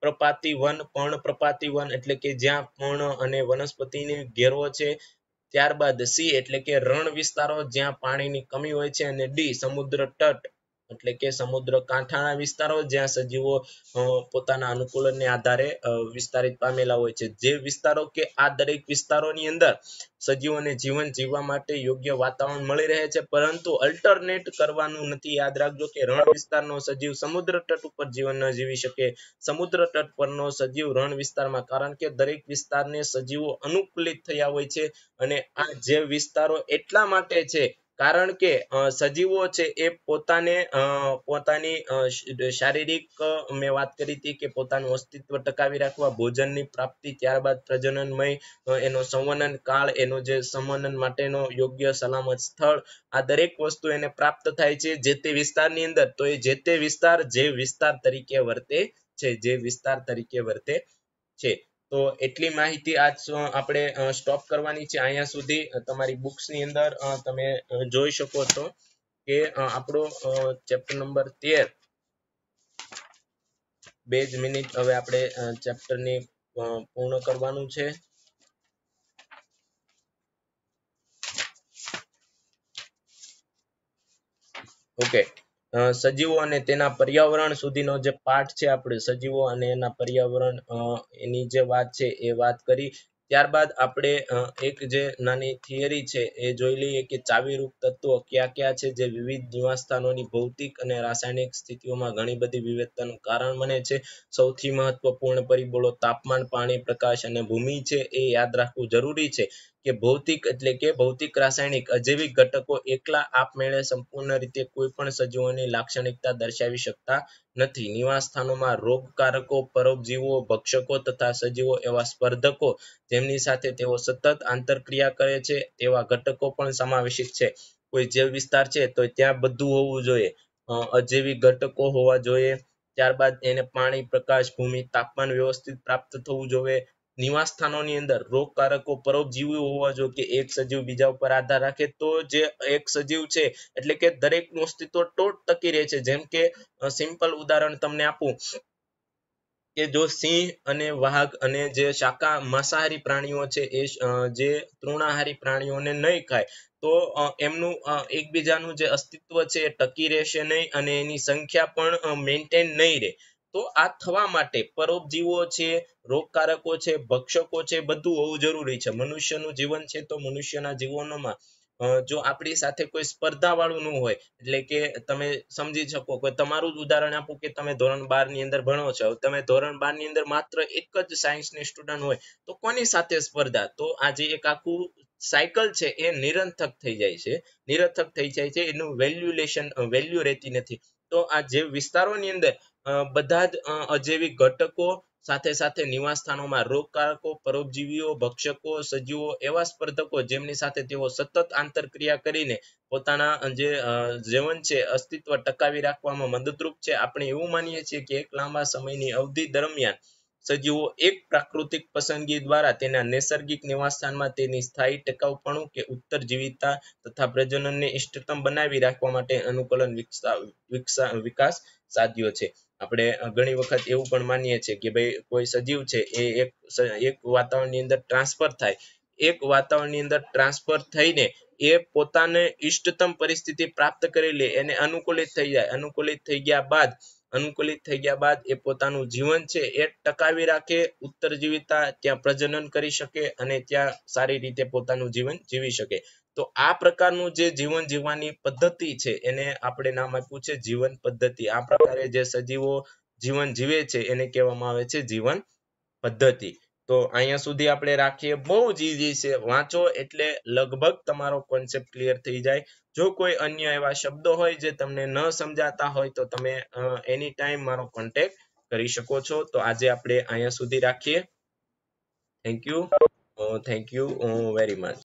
પ્રપાતી વન પર્ણ પર્ણપ્રપાતી વન એટલે કે જ્યાં પર્ણ અને વનસ્પતિને ઘેરવો છે ત્યારબાદ સી એટલે કે રણ વિસ્તારો જ્યાં પાણીની કમી હોય છે અને ડી સમુદ્ર તટ એટલે કે સમુદ્ર કાંઠાના વિસ્તારો જ્યાં સજીવો પોતાના અનુકૂલન આધારે વિસ્તારિત પામેલા હોય છે જે વિસ્તારો કે આ દરેક વિસ્તારોની અંદર સજીવોને જીવન જીવવા માટે યોગ્ય વાતાવરણ મળી રહે છે પરંતુ અલ્ટરનેટ કરવાનું નથી યાદ રાખજો કે રણ વિસ્તારનો સજીવ સમુદ્ર તટ ઉપર જીવન ન જીવી શકે સમુદ્ર તટ પરનો સજીવ રણ વિસ્તારમાં કારણ કે દરેક વિસ્તારને સજીવો અનુકૂલિત થયા હોય છે અને આ જે વિસ્તારો એટલા માટે છે કારણ કે સજીવો છે એ પોતાને પોતાની શારીરિક મેં વાત કરી હતી કે પોતાનું અસ્તિત્વ ટકાવી રાખવા ભોજનની પ્રાપ્તિ ત્યારબાદ પ્રજનનમય એનો સંવનન કાળ એનો જે સંવનન માટેનો યોગ્ય સલામત સ્થળ આ દરેક વસ્તુ એને પ્રાપ્ત થાય છે જે તે વિસ્તારની અંદર તો એ જે તે વિસ્તાર જે વિસ્તાર તરીકે વર્તે છે જે વિસ્તાર તરીકે વર્તે છે તો એટલી માહિતી આજ આપણે સ્ટોપ કરવાની છે અહીંયા સુધી તમારી બુક્સની અંદર તમે જોઈ શકો છો કે આપણો ચેપ્ટર નંબર તેર બે જ મિનિટ હવે આપણે ચેપ્ટરને પૂર્ણ કરવાનું છે ઓકે સજીવો અને તેના પર્યાવરણ સુધીનો જે પાઠ છે આપણે સજીવો અને એના પર્યાવરણ એની જે વાત છે એ વાત કરી ત્યારબાદ આપણે એક જે નાની થિયરી છે એ જોઈ લઈએ કે ચાવીરૂપ તત્વો કયા કયા છે જે વિવિધ નિવાસસ્થાનોની ભૌતિક અને રાસાયણિક સ્થિતિઓમાં ઘણી બધી વિવિધતાનું કારણ બને છે સૌથી મહત્વપૂર્ણ પરિબળો તાપમાન પાણી પ્રકાશ અને ભૂમિ છે એ યાદ રાખવું જરૂરી છે કે ભૌતિક એટલે કે ભૌતિક રાસાયણિક અજૈવિક ઘટકો એકલા આપમેળે સંપૂર્ણ રીતે કોઈ પણ સજીવોની લાક્ષણિકતા દર્શાવી શકતા નથી નિવાસ સ્થાનોમાં રોગકારકો પરોપજીવો ભક્ષકો તથા સજીવો એવા સ્પર્ધકો જેમની સાથે તેઓ સતત આંતરક્રિયા કરે છે તેવા ઘટકો પણ સમાવેશિત છે કોઈ જૈવ વિસ્તાર છે તો ત્યાં બધું હોવું જોઈએ અજૈવિક ઘટકો હોવા જોઈએ ત્યારબાદ એને પાણી પ્રકાશ ભૂમિ તાપમાન વ્યવસ્થિત પ્રાપ્ત થવું જોઈએ નિવાસ સ્થાનોની અંદર રોગકારકો પરોપજીવી હોવા જોઈએ કે એક સજીવ બીજા ઉપર આધાર રાખે તો જે એક સજીવ છે એટલે કે દરેકનું અસ્તિત્વ ટોટ ટકી રહે છે જેમ કે સિમ્પલ ઉદાહરણ તમને આપું કે જો સિંહ અને વાઘ અને જે શાકા માંસાહારી પ્રાણીઓ છે એ જે તૃણાહારી પ્રાણીઓને નહીં ખાય તો એમનું એકબીજાનું જે અસ્તિત્વ છે એ ટકી રહેશે નહીં અને એની સંખ્યા પણ મેન્ટેન નહીં રહે તો આ થવા માટે પરોપજીવો છે રોગકારકો છે ભક્ષકો છે બધું હોવું જરૂરી છે મનુષ્યનું જીવન છે તો મનુષ્યના જીવનોમાં જો આપણી સાથે કોઈ સ્પર્ધા વાળું ન હોય એટલે કે તમે સમજી શકો કે તમારું જ ઉદાહરણ આપું કે તમે ધોરણ બાર ની અંદર ભણો છો તમે ધોરણ બાર ની અંદર માત્ર એક જ સાયન્સ ની સ્ટુડન્ટ હોય તો કોની સાથે સ્પર્ધા તો આજે એક આખું સાયકલ છે એ નિરંથક થઈ જાય છે નિરર્થક થઈ જાય છે એનું વેલ્યુલેશન વેલ્યુ રહેતી નથી તો આ જે વિસ્તારોની અંદર બધા જ અજૈવિક ઘટકો સાથે સાથે નિવાસ નિવાસસ્થાનોમાં રોગકારકો પરોપજીવીઓ ભક્ષકો સજીવો એવા સ્પર્ધકો જેમની સાથે તેઓ સતત આંતરક્રિયા કરીને પોતાના જે જીવન છે અસ્તિત્વ ટકાવી રાખવામાં મદદરૂપ છે આપણે એવું માનીએ છીએ કે એક લાંબા સમયની અવધિ દરમિયાન સજીવો એક પ્રાકૃતિક પસંદગી દ્વારા તેના નૈસર્ગિક નિવાસસ્થાનમાં તેની સ્થાયી ટકાઉપણું કે ઉત્તરજીવિતા તથા પ્રજનનને ઇષ્ટતમ બનાવી રાખવા માટે અનુકૂલન વિકસા વિકસા વિકાસ સાધ્યો છે આપણે ઘણી વખત એવું પણ માનીએ છીએ કે ભાઈ કોઈ સજીવ છે એ એક એક વાતાવરણની અંદર ટ્રાન્સફર થાય એક વાતાવરણની અંદર ટ્રાન્સફર થઈને એ પોતાને ઇષ્ટતમ પરિસ્થિતિ પ્રાપ્ત કરી લે એને અનુકૂલિત થઈ જાય અનુકૂલિત થઈ ગયા બાદ અનુકૂલિત થઈ ગયા બાદ એ પોતાનું જીવન છે એ ટકાવી રાખે ઉત્તર જીવિતા ત્યાં પ્રજનન કરી શકે અને ત્યાં સારી રીતે પોતાનું જીવન જીવી શકે તો આ પ્રકારનું જે જીવન જીવવાની પદ્ધતિ છે એને આપણે નામ આપ્યું છે જીવન પદ્ધતિ આ પ્રકારે જે સજીવો જીવન જીવે છે એને કહેવામાં આવે છે જીવન પદ્ધતિ તો અહીંયા સુધી આપણે રાખીએ બહુ જ ઈઝી છે વાંચો એટલે લગભગ તમારો કોન્સેપ્ટ ક્લિયર થઈ જાય જો કોઈ અન્ય એવા શબ્દો હોય જે તમને ન સમજાતા હોય તો તમે એની ટાઈમ મારો કોન્ટેક કરી શકો છો તો આજે આપણે અહીંયા સુધી રાખીએ thank you thank you very much